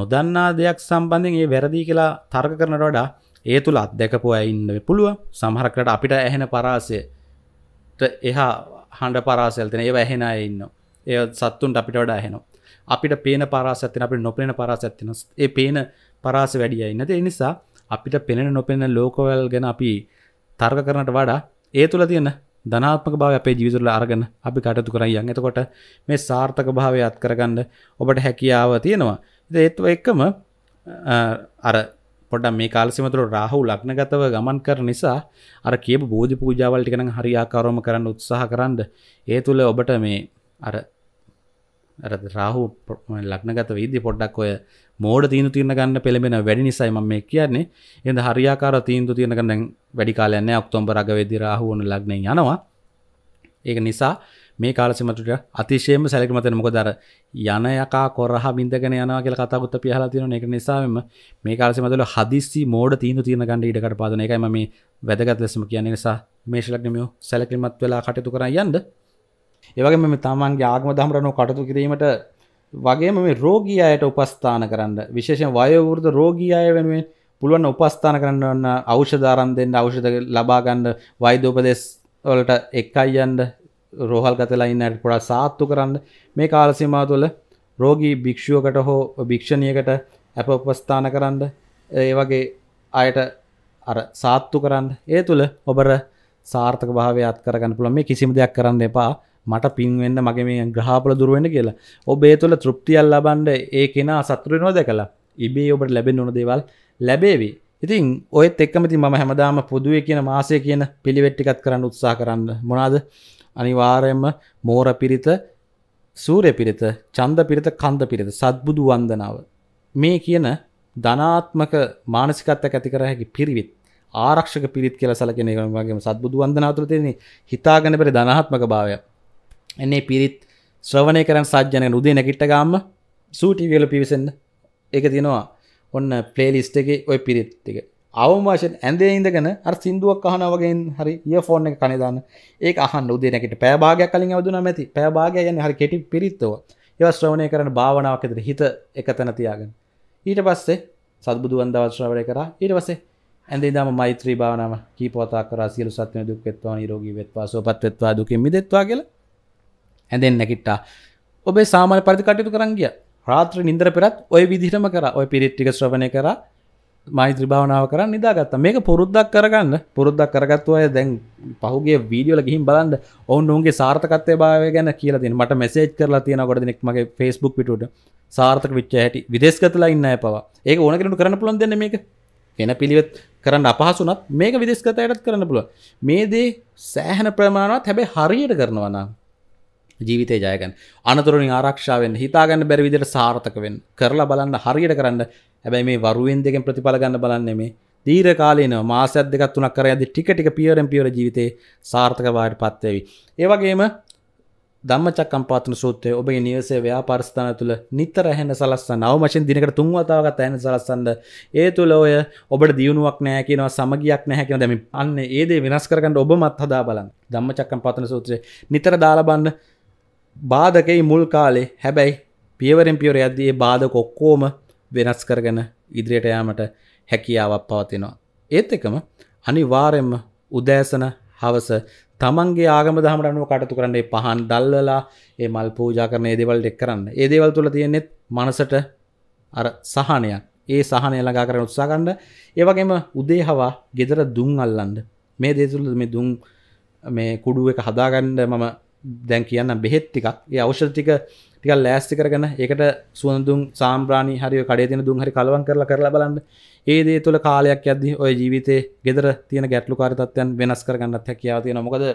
S1: නොදන්නා දෙයක් සම්බන්ධයෙන් ඒ වැරදි කියලා තර්ක කරනට වඩා ඒ තුළ අත්දැකපු අය ඉන්න පුළුව සමහරකට අපිට ඇහෙන පරාසයට එහා හඬ පරාසල් තින ඒව ඇහෙන ඉන්න ඒ සත්තුන්ට අපිට වඩා ඇහෙනවා අපිට පේන පරාසත්තින අපි නොපෙන පරාසත්තින ඒ පේන පරාස වැඩියයි නැති එනිසා අපිට පෙනෙන නොපෙන ලෝකවල් ගැන අපි තර්ග කරනට වඩා ඒ තුළ තියෙන ධනාත්මක භාව අපේ ජීවිතුල අරගන්න අපි කටතු කරයියන් එතකොට මේ සාර්ථක භාවය අත් කරගන්න ඔබට හැකියාව තියෙනවා ඒත්ව එක්කම අර පොඩ මේ කාලසිමතුර රාහු ලක්නගතව ගමන් කර නිසා අර කියපු බෝධි පූජාවල් ටිකන හරියාකාරෝම කරන්න උත්සාහ කරන්න ඒ තුළ ඔබට මේ අර ඇර රාහු ලක්නගත විදදි පොඩ්ඩක් ඔය මෝඩ තීන තියන ගන්න පෙළෙන වැඩි නිසයිම මේ කියන්නේ එද හරියාකාර තීන්තු තියෙන ගන්න වැඩි කාලයන්න ඔක්තොම්බ රග වෙදදි රාහුවන ලක්න යනවා ඒක නිසා මේ කාලසිමටට අතිශයම සැලකමතන මොක දර යන යකා කොරහ බින්දගෙන යනවා කියල කතාගුත්ත පියහලා තියෙන එක නිසාම මේ කාලසිමතුල හදිස්සි මෝඩ තීන තියන ගණඩ ඉඩකට පාදන එකම මේ වැදගත් ලෙසම කියන නිසා මේශලක්නමියෝ සැලකිමත් වෙලා කටයුතු කර යන්න ඒවගේ මෙම තමන්ගේ ආගම දහමරනෝ කටතු කිරීමට වගේම මේ රෝගී අයට උපස්ථාන කරන්න විශේෂයෙන් වයවෘද රෝගී අය වෙනුවෙන් පුළුවන් උපස්ථාන කරන්න අවෂධාරන් දෙන්න අවෂධ ලබාගන්න වෛදෝපදෙස් වලට එක් අයියන්ඩ රෝහල් ගතලා ඉන්නට පොඩා සාත්තු කරන්න මේ කාලසිමා තුළ රෝගී භික්ෂුවකට හෝ භික්ෂණයකට ඇප උපස්ථාන කරන්න ඒ වගේ අයට අර සාත්තු කරන්න ඒ තුළ ඔබර සාර්ථක භාවයක් කරගන්න පුළුවන් මේ කිසිම දෙයක් කරන්න එපා මට පින්වෙන්න මගේ මේ ග්‍රහපල දුරුවෙන කියලා ඔබේ තුළ තෘප්තියල් ලබන්ඩ ඒ කෙනා සතුරනෝ දැකලා ඉබේ ඔබට ලැබෙන් ඕන දේවල් ලැබේවි ඉතින් ඔයත් එක්කමති ම හැමදාම පුදුවේ කියන මාසය කියන පිළිවෙට්ටිකත් කරන්න උත්සා කරන්න මොනාද අනිවාරයෙන්ම මෝර පිරිත සූරය පිරිත චන්ද පිරිත කන්ද පිරිත සත්බුදු වන්දනාව මේ කියන ධනාත්මක මානසිකත්ත ඇතිකර හැකි පිරිවිත් ආරක්ෂක පිරිත් කියල සලකෙන වගේ සත්බුදු වන්දනාතුර තියෙන හිතාගන පෙර ධනාත්මක භාවයක් එන්නේ පිරිත් ශ්‍රවණය කරන් සජ්ජනක උදේ නැකිට්ට ගාම්ම සූටිවියල පිවිසෙන්ද එක තියෙනවා ඔන්න පලේලිස්ට එක ඔය පිරිත් එක අවමාශෙන් ඇඳේ ඉඳගෙන අර සිින්දුවක් අහනවගෙන් හරි ඒ ෆෝර්න එක කනිදාන්න ඒ අහන් උදේ නැකට පෑභාගයක් කලින් අවදුන ඇති පෑභාගය යන හරි කෙටි පිරිත්තව ඒව ශ්‍රවණය කරන භාවනාවකෙදර හිත එක තැන තියාගෙන ඊට පස්සේ සබුදුවන් දවශ්‍රවය කර ඊට පසේ ඇදේ දම මෛත්‍රී භාවනාව කීපවතා කර සියලු සත්වය දුක් වෙත්වා නිරෝගී වෙත්වා සෝපත් වෙත්වා දුකින් මිදෙත්වා කියලා ඇඳෙන් නැකිට්ටා ඔබේ සාමාන පරිදි කටයුතු කරන්ගිය රාත්‍ර නින්දර පෙරත් ඔය විදිහටම කර ඔය පිරිට්ටික ශ්‍රවණය කර මෛත්‍රී භාවනාව කර නිදාගත්ත මේක පුරුද්දක් කරගන්න පුරුද්දක් කරගත්තු අය දැන් පහුගේ වීඩියෝල ගිහින් බලන්න ඔවුන් ඔුන්ගේ සාර්ථකත්වය භාවය ගැන කියලතින් මට මෙසේජ් කරලා තියෙන ගොඩ දෙනෙක් මගේ ෆෙස්බුක් පිටුට සාර්ථක විච්ච හැටි විදේශගතලා ඉන්න පවා ඒක ඕන කරට කරන පුළොන් දෙන්න මේක එන පිළිවෙත් කරන්න අපහසුනත් මේක විදේශගතයටත් කරන්න පුළුව මේ දේ සෑහන ප්‍රමාණවත් හැබැ හරියට කරනවනම් ජීවිතය ජයගන්න අනතුරින් ආරක්ෂාවෙන් හිතාගන්න බැරි විදිට සාර්ථකවෙන් කරලා බලන්න හරියට කරන්න හැබැයි මේ වරුවෙන් දෙකෙන් ප්‍රතිඵල ගන්න බලන්නේ මේ දීර කාලන මාසයක් දෙකක් තුනක් කර ඇදි ටික ටික පියරෙන් පියර ජීවිතේ සාර්ථකවාට පත්වේවි ඒවගේම දම්මචක්කම්පාතන සූත්‍රය ඔබගේ නිවසේ ව්‍යාපාරස්ථාන තුළ නිතර ඇහෙන සලස්ස නවමශෙන් දිනකට තුන්වතාවගත් ඇන සලස්සන්ද ඒ තුළ ඔය ඔබට දියුණුවක් නෑ කියනවා සමගියක් නැහැකින දැම අන්න ඒදේ වෙනස් කරගන්න ඔබ මත් හදා බලන් දම්මචක්කම් පාතන සූත්‍රය නිතර දාලබන්න බාධකයි මුල් කාලේ හැබැයි පියවරෙන් පියවර යද්දී ඒ බාධක ඔක්කොම වෙනස් කරගෙන ඉදිරියට යාමට හැකියාවක් පවතිනවා. ඒත් එකම අනිවාර්යයෙන්ම උදෑසන හවස තමන්ගේ ආගම දහමට අනුව කටයුතු කරන්න ඒ පහන් දැල්වලා ඒ මල් පූජා කරන ඒ දේවල් ටික කරන්න. ඒ දේවල් තුල තියෙන්නේ මනසට අර සහනයක්. ඒ සහනය ළඟා කරගෙන උත්සාහ ගන්න. ඒ වගේම උදේ හවා gedara දුම් අල්ලන්න. මේ දේ තුල මේ දුම් මේ කුඩුව එක හදාගන්න මම දැන් කියන්න බෙහෙත්තිකක් ඒ අවෂධතික ටික ලෑස්ති කරගන ඒකට සුවඳදුම් සාම්්‍රාණ හරි කඩේ දුම් හරි කලවන් කරලා කරලා බලන්න ඒදේ තුළ කාලයක් ඇද ඔය ජීවිතේ ගෙදර තියෙන ගැටලු කාරතත්වයන් වෙනස් කරගන්නත් හැකියාව තියෙන මොකද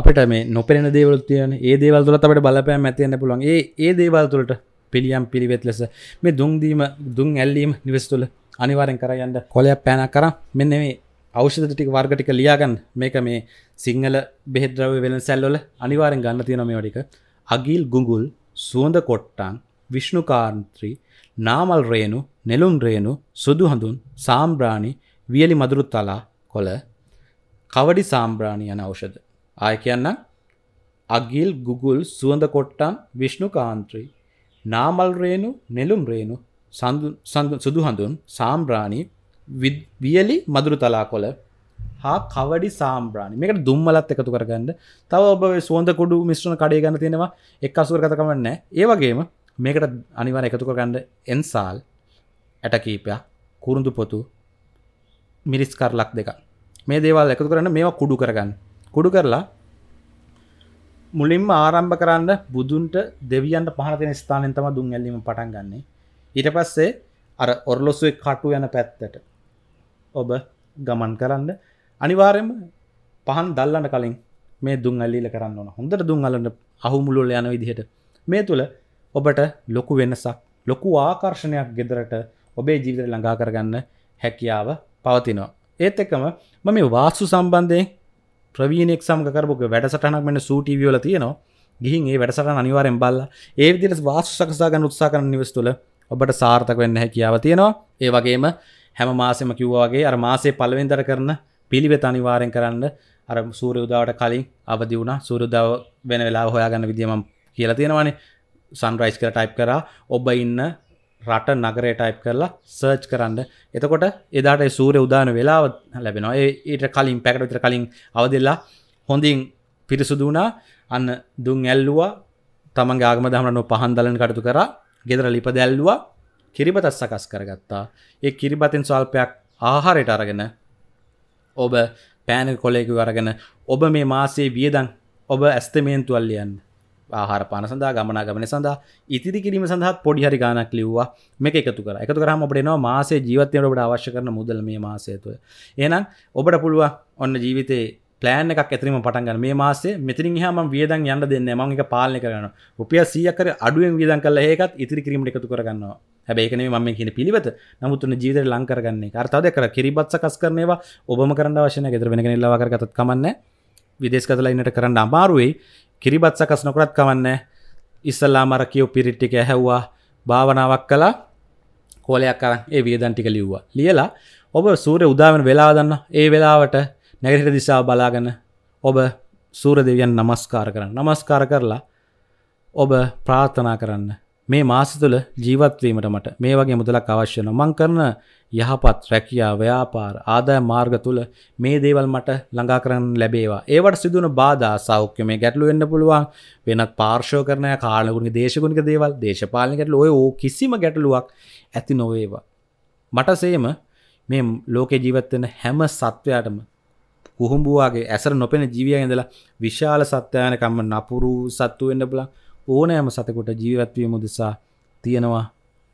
S1: අපට මේ නොපෙන දේවල් තියන ඒ දේවල් තුළ අපට බලපෑම ඇතියන්න පුළුවන් ඒ ඒ දේවල් තුළට පිළියම් පිළිවෙත් ලෙස මේ දුන්දීම දුන් ඇල්ලීම නිවස් තුළ අනිවාරෙන් කරයන්න කොලයක් පෑන කර මෙන්න මේ ෞෂධ ටික වර්ග ටික ලියාගන්න මේක මේ සිංහල බෙහෙද්‍රව වෙන සැල්ලොල අනිවාරෙන් ගන්න තියෙන මේ ටික අගිල් ගුගුල් සුවඳ කොට්ටන් විශ්ණුකාන්ත්‍රී නාමල් රේනු නෙළුම් රේනු සුදු හඳුන් සාම්බ්‍රාණි වියලි මදුරු තලා කොළ කවඩි සාම්බ්‍රාණි යන ඖෂධ ආය කියන්න අගිල් ගුගුල් සුවඳ කොට්ටන් විශ්ණුකාන්ත්‍රී නාමල් රේනු නෙළුම් රේනු සුදු හඳුන් සාම්බ්‍රාණී වියලි මදුරු තලා කොළ හා කවඩි සාම්බ්‍රාණි මේකට දුම්මලත් එකතු කරගන්න තව ඔබ සුවන්ද කොඩු මිශ්‍රණ කඩේ ගන්න තියෙනවා එක් අසුවර කතකමන්න ඒවගේම මේකට අනිවාර එකතු කරගන්න එන්සාල් ඇටකීපයක් කුරුඳු පොතු මිරිස් කරලක් දෙක මේ දේවල් එකතු කරන්න මේවා කුඩු කරගන්න කුඩු කරලා මුලින්ම ආරම්භ කරන්න බුදුන්ට දෙවියන්ට පහනතින ස්ථානෙන් තම දුන් ඇල්ලීම පටන් ගන්නේ ඊට පස්සේ අර ඔරලොසුවේ කටු යන පැත්තට ඔබ ගමන් කරන්න අනිවාරයම පහන් දල්ලන්න කලින් මේ දුන් අල්ලිල කරන්න ඕන හොඳට දුන් අලන්න අහුමුළුල් යන විදිහට මේ තුළ ඔබට ලොකු වෙනසක් ලොකු ආකර්ෂණයක් ගෙදරට ඔබේ ජීවිතර ළඟා කරගන්න හැකියාව පවතිනවා ඒත් එකම ම මේ වාස්සු සම්බන්ධයෙන් ප්‍රවීණෙක් සම්කරපුක වැඩසටනක් මෙන්න සූටිවියෝල තියෙනවා ගිහින් ඒ වැඩසට අනිවාරෙන් බල්ල ඒ විදිර වාස්සු සකසාගන්න උත්සා කරන නිවස් තුළ ඔබට සාර්ථක වෙන්න හැකියාව තියෙනවා ඒවගේම හැම මාසෙම කිව්වාගේ අර මාසේ පළවෙන්දර කරන පිළිවෙත අනිවාරයෙන් කරන්න අර සූර උදාවට කලින් අවදි වුණ සූරුදාව වෙන වෙලා හොයාගන්න විදිම කියලා තියෙනවානේ සන්රයිස් කර ටයිප් කරා ඔබ ඉන්න රට නගරේ ටයිප් කරලා සර්ච් කරන්න එතකොට එදාට සූරය උදාන වෙලාව ලැබෙනවා ඒට කලින් පැකට විතර කලින් අවදෙල්ලා හොඳින් පිරිසුදු වුණා අන්න දුන් ඇල්ලුවා තමන් ආගම දමරනු පහන්දලන කටතු කරා ගෙදර ලිප දැල්ලවා කිරිබතත් සකස් කරගත්තා ඒ කිරිබතින් ස්වල්පයක් ආහාරයට අරගෙන ඔබ පෑන කොලෙකු අරගෙන ඔබ මේ මාසේ වියදන් ඔබ ඇස්තමේන්තුවල්ලියන් ආහාර පාන සඳහා ගමනා ගමන සඳහා ඉතිරි කිරීම සඳහා පොඩි හරි ගානක් ලිව්වා මේක එකතු කර එකතු කරාම අපිට එනවා මාසේ ජීවිතයට ඔබට අවශ්‍ය කරන මුදල් මේ මාසය තුළ එහෙනම් ඔබට පුළුවන් ඔන්න ජීවිතේ පලෑන් එකක් ඇතරීම පටන්ගන්න මේ මාසේ මෙතිරින් හම වියදන් යන්න දෙන්න මංක පාලනය කරන උපිය සියකර අඩුවෙන් වියදන් කල ඒකත් ඉතිරි කිරීමට එකතු කරගන්නවා හැබැයිකන ම කියන පිළිවත නමුත්තුන ජීවිත ලංකරගන්නේ අර්තාද කර කිරිබත් සකස් කරනවා ඔබම කරන්න වශන ගෙතර වෙන ලවාකරගතත් කමන්න විදේශ කතලයින්නට කරන්න අමාරුවයි කිරිබත් සකස් නොකරත් කමන්න ඉස්සල්ලා මරකයෝ පිරිට්ටික හැව්වා භාවනාවක් කලා කෝලයක් කරන්න ඒ වියදන්ටික ලිව්වා ලියලා ඔබ සූරය උදාවෙන් වෙලාදන්න ඒ වෙලාවට නැගරිට දිසා බලාගන්න ඔබ සූර දෙවියන් නමස්කාර කරන්න නමස්කාර කරලා ඔබ ප්‍රාර්ථනා කරන්න මේ මාස තුළ ජීවත්වීමට මට මේ වගේ මුදලක් අවශ්‍යන මං කරන යහපත් රැකියා ව්‍යාපාර ආදාය මාර්ග තුළ මේ දේවල් මට ළඟා කරන්න ලැබේවා ඒවට සිදුවන බාධා සෞඛ්‍ය මේ ගැටලු වෙන්න පුළුවන් වෙනත් පාර්ශව කරන කාලගුණික දේශගුණික දේවල් දේශපාලන ගැටලු ඔය ඕ කිසිම ගැටලුවක් ඇති නොවේවා මට සේම මේ ලෝකේ ජීවත් වෙන හැම සත්වයාටම කුහුඹුවාගේ ඇසර නොපෙන ජීවියන් ඉඳලා විශාල සත්වයානකම්ම නපුරු සත්තු වෙන්න පුළුවන් ඕනෑම සතකොට ජීවත්වීම දෙසා තියෙනවා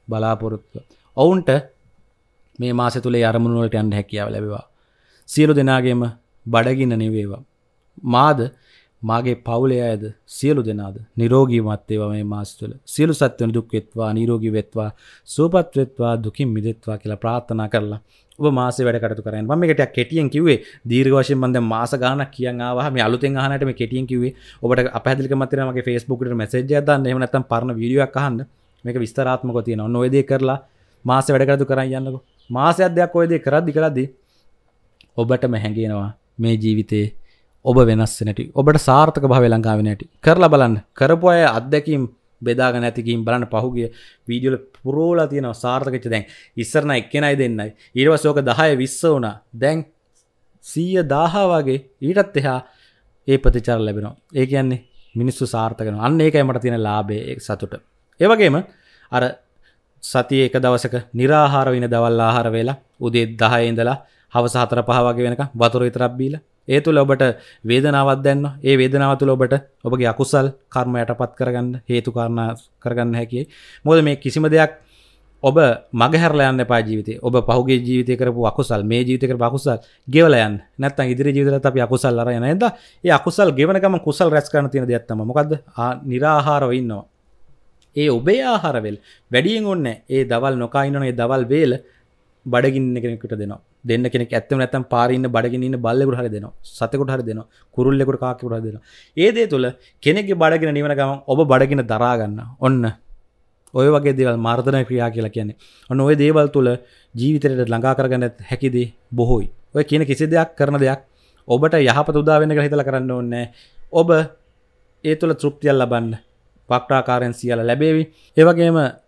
S1: බලාපොරොත්තු ඔවුන්ට මේ මාස තුළේ අරමුණුවලට යන්න හැකියාව ලැබවා සියලු දෙනාගේම බඩගින්න නෙවේවා මාද මාගේ පවුලේ අයද සියලු දෙනාද නිරෝගීමත් ඒවා මේ මාස තුළ සියලු සත්වන දුක් වෙත්වා නිරෝගී වෙත්වා සුවපත් වෙත්වා දුකින් මිදෙත්වා කියලා ප්‍රාර්ථනා කරලා ඔබ මාසේ වැඩ කටයුතු කරන්න මම මේකට කෙටියෙන් කිව්වේ දීර්ඝ වශයෙන් මම දැන් මාස ගාණක් කියන් ආවා මේ අලුතෙන් අහනට මේ කෙටියෙන් කිව්වේ ඔබට අපහැදිලිකමක් තියෙනවා මගේ Facebook එකට මැසේජ් එකක් දාන්න එහෙම නැත්නම් පරණ වීඩියෝ එකක් අහන්න මේක විස්තරාත්මකව තියෙනවා ඔන්න ඔය දේ කරලා මාසේ වැඩ කටයුතු කරන් යන්නකෝ මාසයක් දෙයක් ඔය දේ කරද්දි කරද්දි ඔබටම හැඟෙනවා මේ ජීවිතේ ඔබ වෙනස් නැටි ඔබට සාර්ථක භාව ලංකාව නැටි කරලා බලන්න කරපු අය අත්දැකීම් බෙදාග නැතිකින් බලන්න පහුගේ වීඩියල පුරෝලා තියෙන සාර්ථකච දැන් ඉස්සරණ එක්කෙනයි දෙන්නයි ඊරවසෝක දහය විස්ස වුණ දැන් සීය දාහා වගේ ඊටත් එහා ඒ ප්‍රතිචාර ලැබෙනවා ඒ කියන්නේ මිනිස්සු සාර්ථකන අන්න ඒකයි මට තියෙන ලාබේ සතුට ඒවගේම අර සතිය එක දවසක නිරාහාර වෙන දවල් ආහාර වෙලා උදේ දහයඉඳලා හවස හතර පහ වගේ වෙනක වතුර විතරක් බීලා ඒ තුළ ඔබට වේදනාවත් දැන්න ඒ වේදනාව තුළ ඔබට ඔබගේ අකුසල් කර්ම යටපත් කරගන්න හේතුකාරණ කරගන්න හැකි මොද මේ කිසිම දෙයක් ඔබ මගහැරලයන්න පාජීවිතය ඔබ පහුගේ ජීවිතය කරපු අකුසල් මේ ජීවිතක පකුසල් ගෙවලයන් නැත්තන් ඉදිරි ජීවිතර අපි අකුසල් අර යන ද ඒ අකුසල් ගෙවනකම කුසල් රැස් කරන තින දෙයක්ත්තම මොකද නිරාහාරව ඉන්නවා ඒ ඔබේ ආහාරවෙල් වැඩියෙන් ඔන්න ඒ දවල් නොකයිනනේ දවල් වේල බඩගින්න කෙනෙකුට දෙනවා දෙන්න කෙනෙක් ඇත්තම නැත්තම් පාරින්න බඩගින්න බල්ලෙකුට හරි දෙනවා සතෙකුට හරි දෙනවා කුරුල්ලෙකුට කාක්කෙකුට හරි දෙනවා ඒ දේ තුළ කෙනෙක්ගේ බඩගින නිවන ගමන් ඔබ බඩගින දරා ගන්න ඔන්න ඔය වගේ දේවල් මර්ධන ක්‍රියා කියලා කියන්නේ ඔන්න ඔය දේවල් තුළ ජීවිතයට ළඟා කරගන්න හැකිදී බොහෝයි ඔය කියන කිසි දෙයක් කරන දෙයක් ඔබට යහපත උදා වෙන කියලා හිතලා කරන්න ඕනේ ඔබ ඒ තුළ තෘප්තියක් ලබන්න පක්ටාකාරයෙන් සියල්ල ලැබේවි ඒ වගේම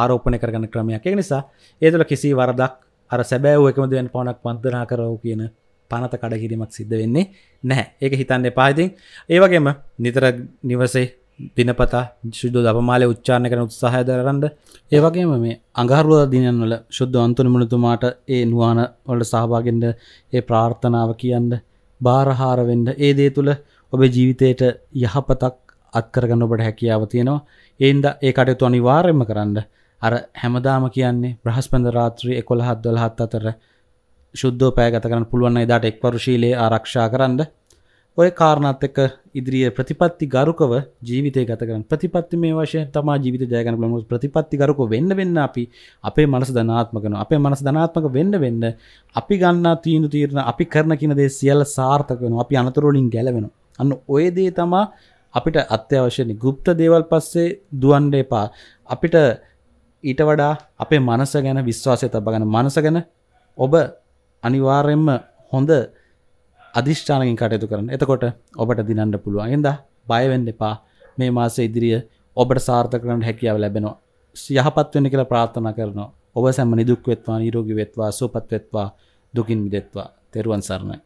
S1: ආරෝපනය කරගන්න ක්‍රමයක් ඒ නිසා ඒතුළ කිසි වරදක් අර සැබෑ එකමදුවෙන් පවනක් පන්තරා කරව කියන පනත කඩකිරීමක් සිද්ධ වෙන්නේ නැහැ ඒක හිතන්න එපාතින් ඒවගේම නිතර නිවසේ දිනපතා ශුද්ධ දපමාලය උච්චාණ කරන උත්සාහය දරන්ඩ ඒවගේම මේ අඟහරුව දිනන්වල ශුද්ධ අන්තුනමනතුමාට ඒ නවාන වලට සහභාගෙන්ට ඒ ප්‍රාර්ථනාව කියන්න භාරහාරවෙන්ඩ ඒ දේ තුළ ඔබේ ජීවිතයට යහපතක් අත්කරගන්න ඔබට හැකියාව තියෙනවා ඒන්ද ඒ කටයුතු අනිවාර්යම කරන්න අර හැමදාම කියන්නේ බ්‍රහස්පන්ද රාත්‍රී එකොළහත් දොළහත් අතර ශුද්ධෝ පෑ ගත කරන්න පුළුවන් එදාට එක්වරුශීලයේ ආරක්ෂා කරන්න ඔය කාරණත් එක්ක ඉදිරියේ ප්‍රතිපත්ති ගරුකව ජීවිතය ගත කරන්න ප්‍රතිපත්ති මේ වශයෙන් තමා ජීවිත ජයගන්න බලමු ප්‍රතිපත්ති ගරුකව වෙන්න වෙන්න අපි අපේ මනස ධනාත්මක වෙනවා අපේ මනස ධනාත්මක වෙන්න වෙන්න අපි ගන්නා තීන්දුව తీරන අපි කරන කින දේ සියල්ල සාර්ථක වෙනවා අපි අනතුරු වලින් ගැලවෙනවා අන්න ඔය දේ තමා අපිට අත්‍යවශ්‍යනි ගුප්ත දේවල් පස්සේ දුවන්න එපා අපිට ඊට වඩා අපේ මනස ගැන විශ්වාසය තබගන මනස ගැන ඔබ අනිවාර්යෙන්ම හොඳ අධිෂ්ඨානකින් කටයුතු කරන එතකොට ඔබට දිනන්න පුළුවන් එද බයවෙන්න එපා මේ මාස ඉදිරිිය ඔබට සාර්ථකරන හැකියාව ලැබෙනවා යහපත්වෙන්න කියලා ප්‍රාර්ථනා කරනවා ඔබ සැම නිදුක් වෙත්වා නිරෝගි වෙත්වා සුපත් වෙත්වා දුකින් විදෙත්වා තෙරුවන් සරණයි